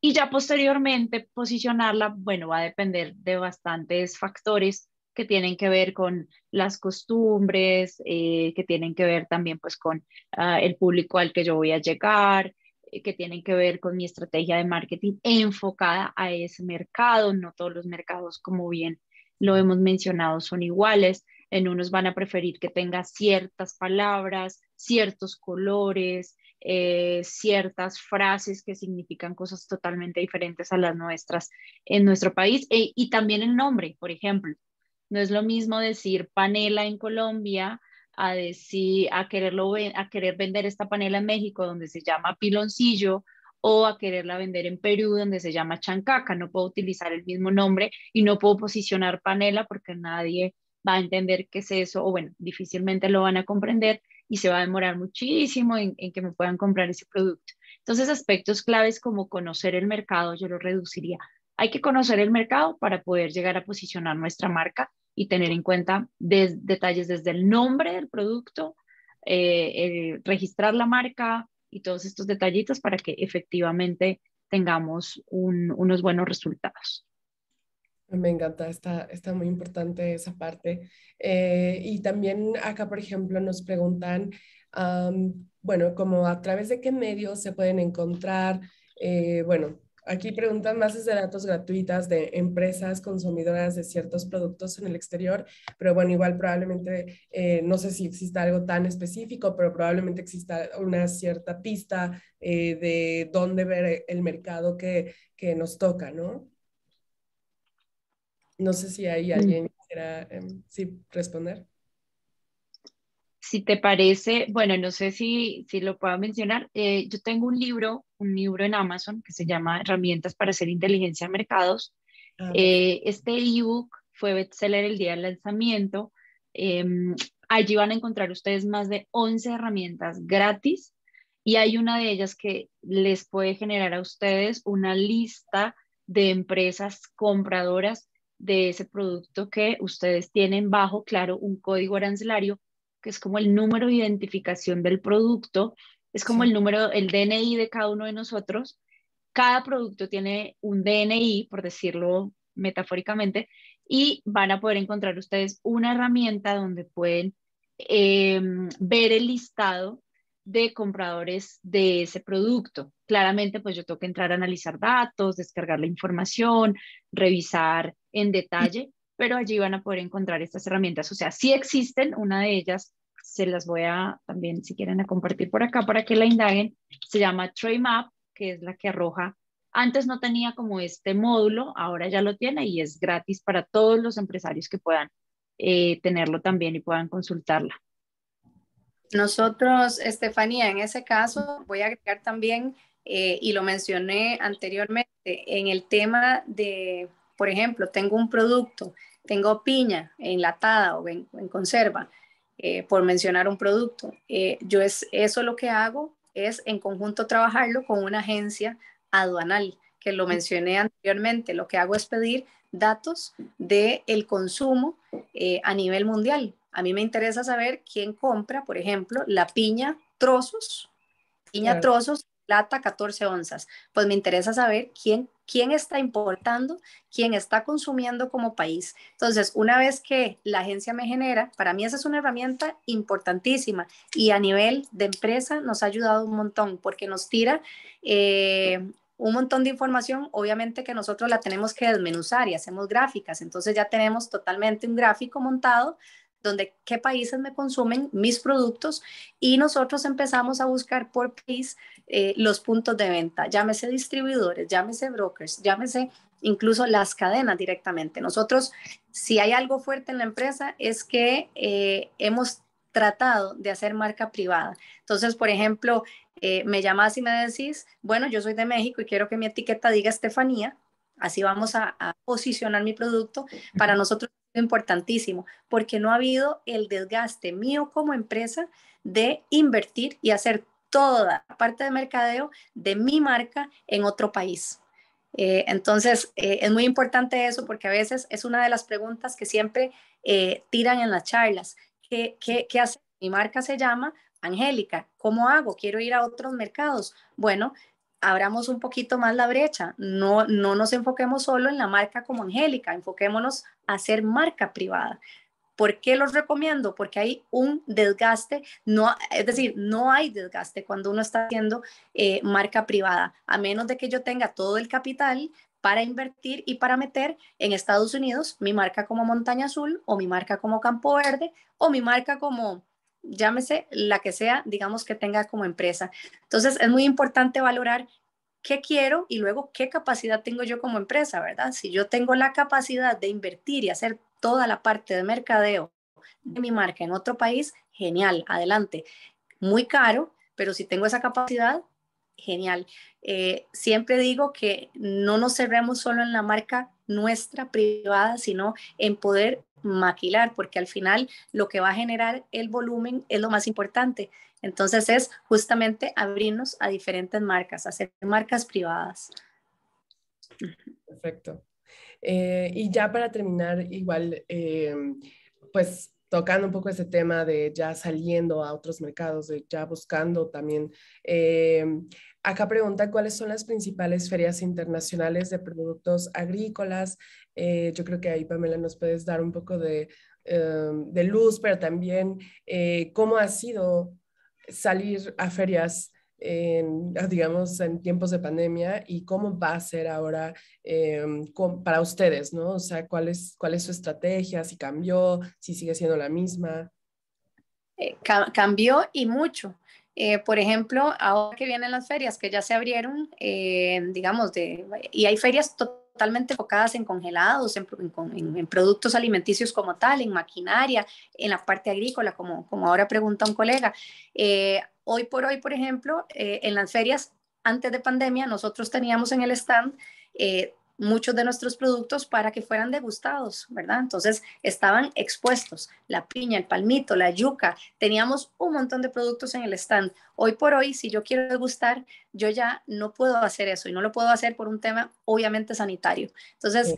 Y ya posteriormente posicionarla, bueno, va a depender de bastantes factores, que tienen que ver con las costumbres, eh, que tienen que ver también pues con ah, el público al que yo voy a llegar, eh, que tienen que ver con mi estrategia de marketing enfocada a ese mercado. No todos los mercados, como bien lo hemos mencionado, son iguales. En unos van a preferir que tenga ciertas palabras, ciertos colores, eh, ciertas frases que significan cosas totalmente diferentes a las nuestras en nuestro país e, y también el nombre, por ejemplo. No es lo mismo decir panela en Colombia a decir a quererlo a querer vender esta panela en México donde se llama piloncillo o a quererla vender en Perú donde se llama chancaca, no puedo utilizar el mismo nombre y no puedo posicionar panela porque nadie va a entender qué es eso o bueno, difícilmente lo van a comprender y se va a demorar muchísimo en, en que me puedan comprar ese producto. Entonces, aspectos claves como conocer el mercado, yo lo reduciría hay que conocer el mercado para poder llegar a posicionar nuestra marca y tener en cuenta detalles desde el nombre del producto, eh, registrar la marca y todos estos detallitos para que efectivamente tengamos unos buenos resultados. Me encanta, está, muy importante esa parte. Eh, y también acá, por ejemplo, nos preguntan, bueno, como a través de qué medios se pueden encontrar, eh, bueno, Aquí preguntan más de datos gratuitas de empresas consumidoras de ciertos productos en el exterior, pero bueno, igual probablemente, eh, no sé si exista algo tan específico, pero probablemente exista una cierta pista eh, de dónde ver el mercado que, nos toca, ¿no? No sé si hay alguien quiera em, sí, responder si te parece, bueno, no sé si, si lo puedo mencionar, eh, yo tengo un libro, un libro en Amazon que se llama Herramientas para hacer inteligencia de mercados. Ah, eh, este ebook fue bestseller el día del lanzamiento. Em, allí van a encontrar ustedes más de 11 herramientas gratis y hay una de ellas que les puede generar a ustedes una lista de empresas compradoras de ese producto que ustedes tienen bajo, claro, un código arancelario que es como el número de identificación del producto, es como el número, el DNI de cada uno de nosotros. Cada producto tiene un DNI, por decirlo metafóricamente, y van a poder encontrar ustedes una herramienta donde pueden eh, ver el listado de compradores de ese producto. Claramente, pues yo tengo que entrar a analizar datos, descargar la información, revisar en detalle, pero allí van a poder encontrar estas herramientas. O sea, si existen, una de ellas se las voy a también, si quieren, a compartir por acá para que la indaguen, se llama TrayMap, que es la que arroja. Antes no tenía como este módulo, ahora ya lo tiene y es gratis para todos los empresarios que puedan eh, tenerlo también y puedan consultarla. Nosotros, Estefanía, en ese caso voy a agregar también, eh, y lo mencioné anteriormente, en el tema de por ejemplo, tengo un producto, tengo piña enlatada o en, conserva, eh, por mencionar un producto. Eh, yo es, eso lo que hago es en conjunto trabajarlo con una agencia aduanal, que lo mencioné anteriormente. Lo que hago es pedir datos del el consumo eh, a nivel mundial. A mí me interesa saber quién compra, por ejemplo, la piña trozos, piña trozos plata 14 onzas. Pues me interesa saber quién, quién está importando, quién está consumiendo como país. Entonces, una vez que la agencia me genera, para mí esa es una herramienta importantísima y a nivel de empresa nos ha ayudado un montón porque nos tira... Eh, un montón de información, obviamente que nosotros la tenemos que desmenuzar y hacemos gráficas, entonces ya tenemos totalmente un gráfico montado donde qué países me consumen mis productos y nosotros empezamos a buscar por país eh, los puntos de venta, llámese distribuidores, llámese brokers, llámese incluso las cadenas directamente. Nosotros, si hay algo fuerte en la empresa, es que eh, hemos tratado de hacer marca privada. Entonces, por ejemplo, eh, me llamas y me decís, bueno, yo soy de México y quiero que mi etiqueta diga Estefanía, así vamos a posicionar mi producto. Para nosotros importantísimo, porque no ha habido el desgaste mío como empresa de invertir y hacer toda la parte de mercadeo de mi marca en otro país. Eh, entonces, eh, es muy importante eso porque a veces es una de las preguntas que siempre eh, tiran en las charlas. ¿Qué, qué hace? Mi marca se llama Angélica. ¿Cómo hago? Quiero ir a otros mercados. Bueno, abramos un poquito más la brecha, no, no nos enfoquemos solo en la marca como Angélica, enfoquémonos a ser marca privada. ¿Por qué los recomiendo? Porque hay un desgaste, no, es decir, no hay desgaste cuando uno está haciendo eh, marca privada, a menos de que yo tenga todo el capital para invertir y para meter en Estados Unidos mi marca como Montaña Azul o mi marca como Campo Verde o mi marca como llámese la que sea, digamos que tenga como empresa. Entonces, es muy importante valorar qué quiero y luego qué capacidad tengo yo como empresa, ¿verdad? Si yo tengo la capacidad de invertir y hacer toda la parte de mercadeo de mi marca en otro país, genial, adelante. Muy caro, pero si tengo esa capacidad, genial. Eh, siempre digo que no nos cerremos solo en la marca nuestra privada, sino en poder maquilar, porque al final lo que va a generar el volumen es lo más importante. Entonces es justamente abrirnos a diferentes marcas, hacer marcas privadas. Perfecto. Eh, y ya para terminar, igual, eh, pues tocando un poco ese tema de ya saliendo a otros mercados, de ya buscando también. Em, acá pregunta cuáles son las principales ferias internacionales de productos agrícolas. Eh, yo creo que ahí, Pamela, nos puedes dar un poco de, em, de luz, pero también eh, cómo ha sido salir a ferias en, ah, digamos, en tiempos de pandemia y cómo va a ser ahora em, para ustedes, ¿no? O sea, ¿cuál es, su estrategia, si cambió, si sigue siendo la misma. Eh, cambió y mucho. Eh, por ejemplo, ahora que vienen las ferias que ya se abrieron, eh, digamos, de, y hay ferias totalmente enfocadas en congelados, en, productos alimenticios como tal, en maquinaria, en la parte agrícola, como, como ahora pregunta un colega Hoy por hoy, por ejemplo, eh, en las ferias antes de pandemia, nosotros teníamos en el stand eh, muchos de nuestros productos para que fueran degustados, ¿verdad? Entonces estaban expuestos, la piña, el palmito, la yuca, teníamos un montón de productos en el stand. Hoy por hoy, si yo quiero degustar, yo ya no puedo hacer eso y no lo puedo hacer por un tema obviamente sanitario. Entonces,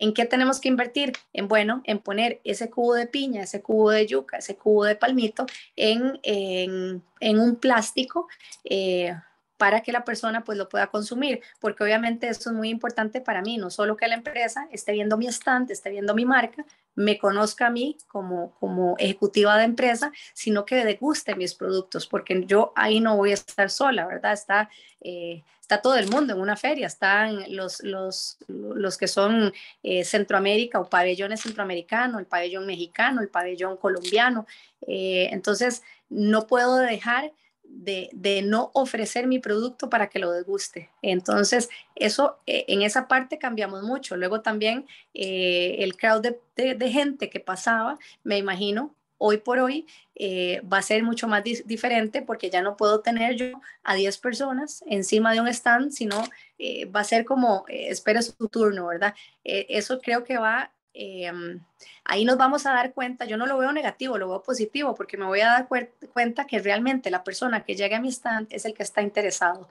¿En qué tenemos que invertir? En, bueno, en poner ese cubo de piña, ese cubo de yuca, ese cubo de palmito en, en, un plástico. Eh, para que la persona pues lo pueda consumir, porque obviamente eso es muy importante para mí, no solo que la empresa esté viendo mi estante, esté viendo mi marca, me conozca a mí como, como ejecutiva de empresa, sino que guste mis productos, porque yo ahí no voy a estar sola, ¿verdad? Está, eh, está todo el mundo en una feria, están los, los, los que son eh, Centroamérica o pabellones centroamericanos, el pabellón mexicano, el pabellón colombiano. Eh, entonces, no puedo dejar de, no ofrecer mi producto para que lo deguste. Entonces, eso e, en esa parte cambiamos mucho. Luego también eh, el crowd de, gente que pasaba, me imagino, hoy por hoy eh, va a ser mucho más diferente porque ya no puedo tener yo a 10 personas encima de un stand, sino eh, va a ser como, espera su turno, ¿verdad? eso creo que va Em, ahí nos vamos a dar cuenta, yo no lo veo negativo, lo veo positivo, porque me voy a dar cuenta que realmente la persona que llegue a mi stand es el que está interesado.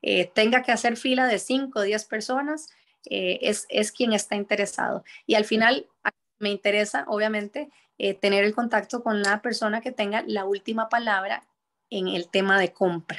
Eh, tenga que hacer fila de 5 o 10 personas, eh, es, quien está interesado. Y al final me interesa, obviamente, eh, tener el contacto con la persona que tenga la última palabra en el tema de compra.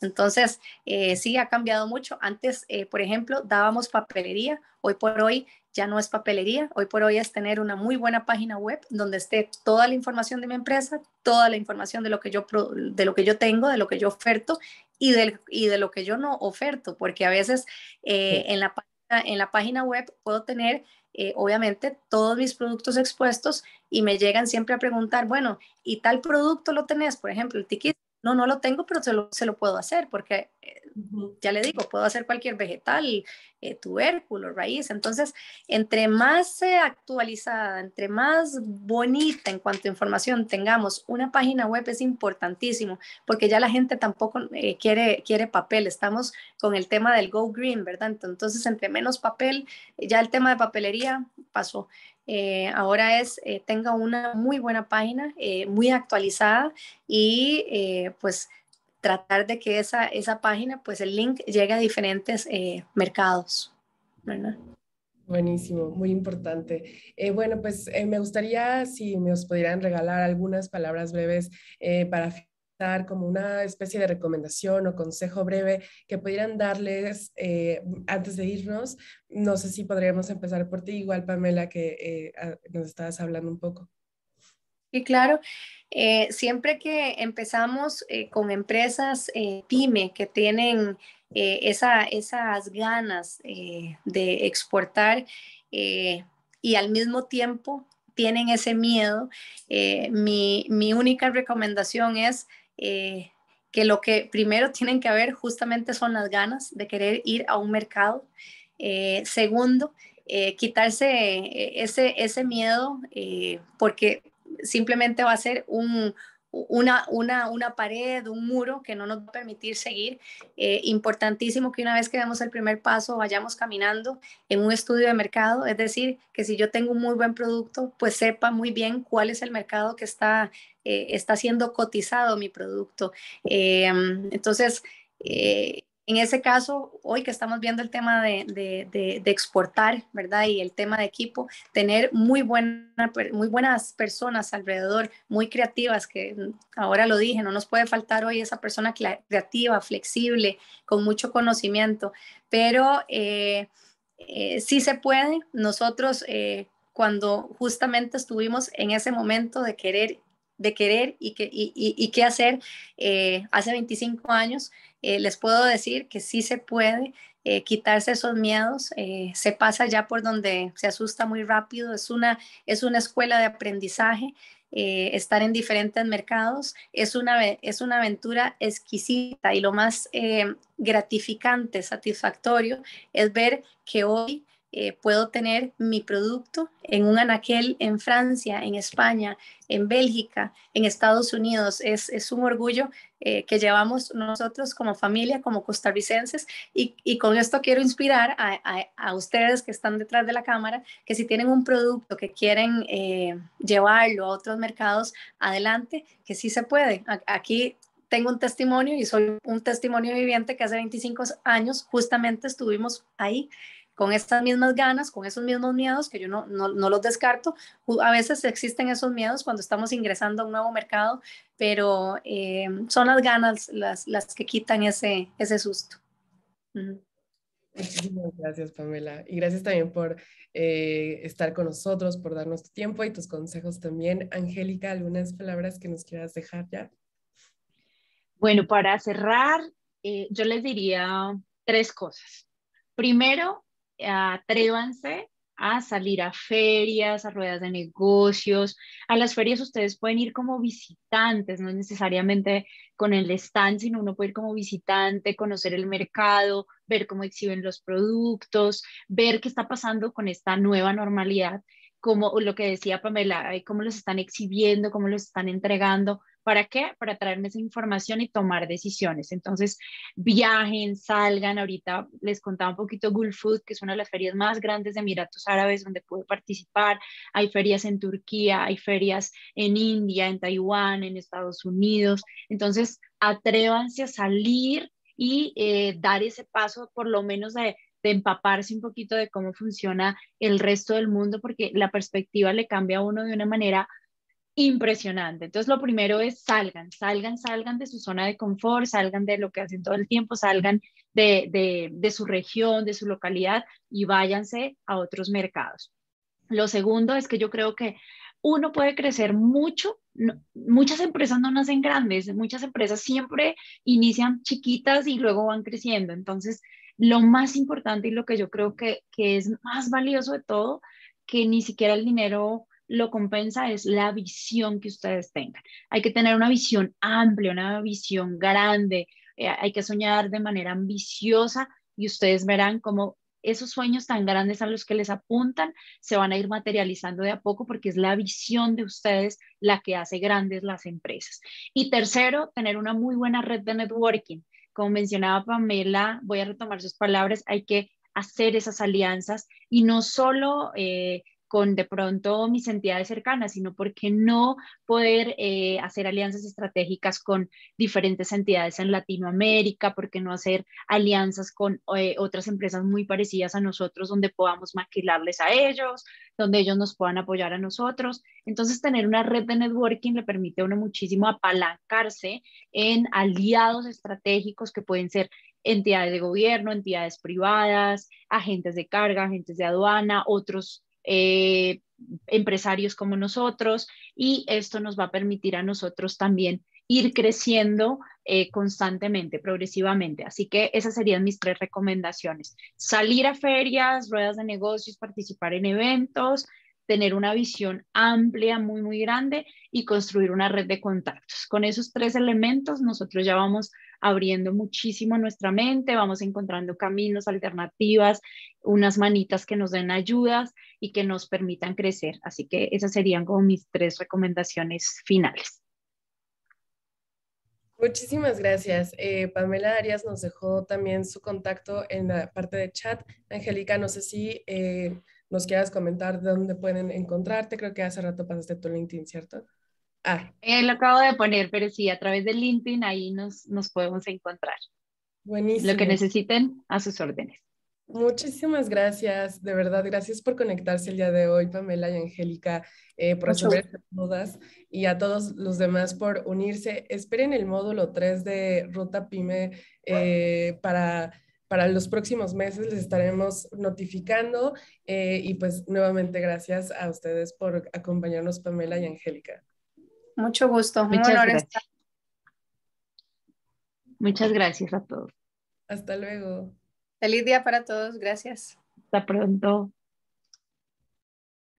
Entonces, eh, sí, ha cambiado mucho. Antes, por ejemplo, dábamos papelería. Hoy por hoy ya no es papelería. Hoy por hoy es tener una muy buena página web donde esté toda la información de mi empresa, toda la información de lo que yo, de lo que yo tengo, de lo que yo oferto y de, y de lo que yo no oferto, porque a veces eh, en, la, en la página web puedo tener eh, obviamente todos mis productos expuestos y me llegan siempre a preguntar, bueno, ¿y tal producto lo tenés? Por ejemplo, el ticket No, no lo tengo, pero se se lo puedo hacer porque eh, ya le digo, puedo hacer cualquier vegetal, eh, tubérculo, raíz. Entonces, entre más actualizada, entre más bonita en cuanto a información tengamos, una página web es importantísimo, porque ya la gente tampoco eh, quiere, quiere papel. Estamos con el tema del Go Green, ¿verdad? Entonces, entre menos papel, ya el tema de papelería pasó. Eh, ahora es, tenga una muy buena página, muy actualizada y pues tratar de que esa, esa página, pues el link llegue a diferentes eh, mercados. ¿verdad? Buenísimo, muy importante. Eh, bueno, pues eh, me gustaría si me os pudieran regalar algunas palabras breves para dar como una especie de recomendación o consejo breve que pudieran darles antes de irnos. No sé si podríamos empezar por ti, igual Pamela, que ah, nos estabas hablando un poco. Sí, claro. Eh, siempre que empezamos eh, con empresas eh, pyme que tienen esa, esas ganas de exportar y al mismo tiempo tienen ese miedo, mi, única recomendación es que lo que primero *laughs* tienen que haber justamente son las ganas de querer ir a un mercado. segundo, quitarse ese, ese miedo porque simplemente va a ser una, una, pared, un muro que no nos va a permitir seguir. Eh, importantísimo que una vez que demos el primer paso vayamos caminando en un estudio de mercado, es decir, que si yo tengo un muy buen producto, pues sepa muy bien cuál es el mercado que está, eh, está siendo cotizado mi producto. Eh, entonces, en ese caso, hoy que estamos viendo el tema de, exportar, ¿verdad? Y el tema de equipo, tener muy, muy buenas personas alrededor, muy creativas, que ahora lo dije, no nos puede faltar hoy esa persona creativa, flexible, con mucho conocimiento, pero eh, eh, sí se puede. Nosotros, eh, cuando justamente estuvimos en ese momento de querer de querer y, qué hacer eh, hace 25 años, eh, les puedo decir que sí se puede eh, quitarse esos miedos, se pasa ya por donde se asusta muy rápido, es una, es una escuela de aprendizaje. estar en diferentes mercados es una, es una aventura exquisita y lo más gratificante, satisfactorio es ver que hoy eh, puedo tener mi producto en un anaquel en Francia, en España, en Bélgica, en Estados Unidos. Es, un orgullo eh, que llevamos nosotros como familia, como costarricenses. Y, con esto quiero inspirar a, ustedes que están detrás de la cámara, que si tienen un producto que quieren eh, llevarlo a otros mercados, adelante, que sí se puede. aquí tengo un testimonio y soy un testimonio viviente que hace 25 años justamente estuvimos ahí con estas mismas ganas, con esos mismos miedos, que yo no, no, los descarto. A veces existen esos miedos cuando estamos ingresando a un nuevo mercado, pero eh, son las ganas las, las que quitan ese, ese susto. Muchísimas gracias, Pamela. Y gracias también por eh, estar con nosotros, por darnos tu tiempo y tus consejos también. Angélica, ¿algunas palabras que nos quieras dejar ya? Bueno, para cerrar, eh, yo les diría tres cosas. Primero, atrévanse a salir a ferias, a ruedas de negocios. A las ferias ustedes pueden ir como visitantes, no necesariamente con el stand, sino uno puede ir como visitante, conocer el mercado, ver cómo exhiben los productos, ver qué está pasando con esta nueva normalidad, como lo que decía Pamela, eh, cómo los están exhibiendo, cómo los están entregando. ¿Para qué? Para traerme esa información y tomar decisiones. Entonces, viajen, salgan. Ahorita les contaba un poquito Gulf Food, que es una de las ferias más grandes de Emiratos Árabes donde pude participar. Hay ferias en Turquía, hay ferias en India, en Taiwán, en Estados Unidos. Entonces, atrévanse a salir y eh, dar ese paso por lo menos de de empaparse un poquito de cómo funciona el resto del mundo, porque la perspectiva le cambia a uno de una manera impresionante. Entonces, lo primero es salgan, salgan, salgan de su zona de confort, salgan de lo que hacen todo el tiempo, salgan de, su región, de su localidad y váyanse a otros mercados. Lo segundo es que yo creo que uno puede crecer mucho. muchas empresas no nacen grandes, muchas empresas siempre inician chiquitas y luego van creciendo. Entonces, lo más importante y lo que yo creo que, que es más valioso de todo, que ni siquiera el dinero lo compensa es la visión que ustedes tengan. Hay que tener una visión amplia, una visión grande, eh, hay que soñar de manera ambiciosa y ustedes verán cómo esos sueños tan grandes a los que les apuntan se van a ir materializando de a poco porque es la visión de ustedes la que hace grandes las empresas. Y tercero, tener una muy buena red de networking. Como mencionaba Pamela, voy a retomar sus palabras, hay que hacer esas alianzas y no solo eh, con de pronto mis entidades cercanas, sino porque no poder eh, hacer alianzas estratégicas con diferentes entidades en Latinoamérica, porque no hacer alianzas con eh, otras empresas muy parecidas a nosotros donde podamos maquilarles a ellos, donde ellos nos puedan apoyar a nosotros. Entonces, tener una red de networking le permite a uno muchísimo apalancarse en aliados estratégicos que pueden ser entidades de gobierno, entidades privadas, agentes de carga, agentes de aduana, otros eh, empresarios como nosotros y esto nos va a permitir a nosotros también ir creciendo eh, constantemente, progresivamente. Así que esas serían mis tres recomendaciones. Salir a ferias, ruedas de negocios, participar en eventos, tener una visión amplia, muy, muy grande y construir una red de contactos. Con esos tres elementos nosotros ya vamos abriendo muchísimo nuestra mente, vamos encontrando caminos, alternativas, unas manitas que nos den ayudas y que nos permitan crecer. Así que esas serían como mis tres recomendaciones finales. Muchísimas gracias. Eh, Pamela Arias nos dejó también su contacto en la parte de chat. Angélica, no sé si eh, nos quieras comentar dónde pueden encontrarte. Creo que hace rato pasaste tu LinkedIn, ¿cierto? Ah. Eh, lo acabo de poner, pero sí, a través de LinkedIn ahí nos, nos podemos encontrar. Buenísimo. Lo que necesiten a sus órdenes. Muchísimas gracias, de verdad, gracias por conectarse el día de hoy, Pamela y Angélica, eh, por asumir todas y a todos los demás por unirse. Esperen el módulo 3 de Ruta Pyme eh, para, para los próximos meses, les estaremos notificando y pues nuevamente gracias a ustedes por acompañarnos, Pamela y Angélica. Mucho gusto. Muchas gracias. Muchas gracias a todos. Hasta luego. Feliz día para todos. Gracias. Hasta pronto.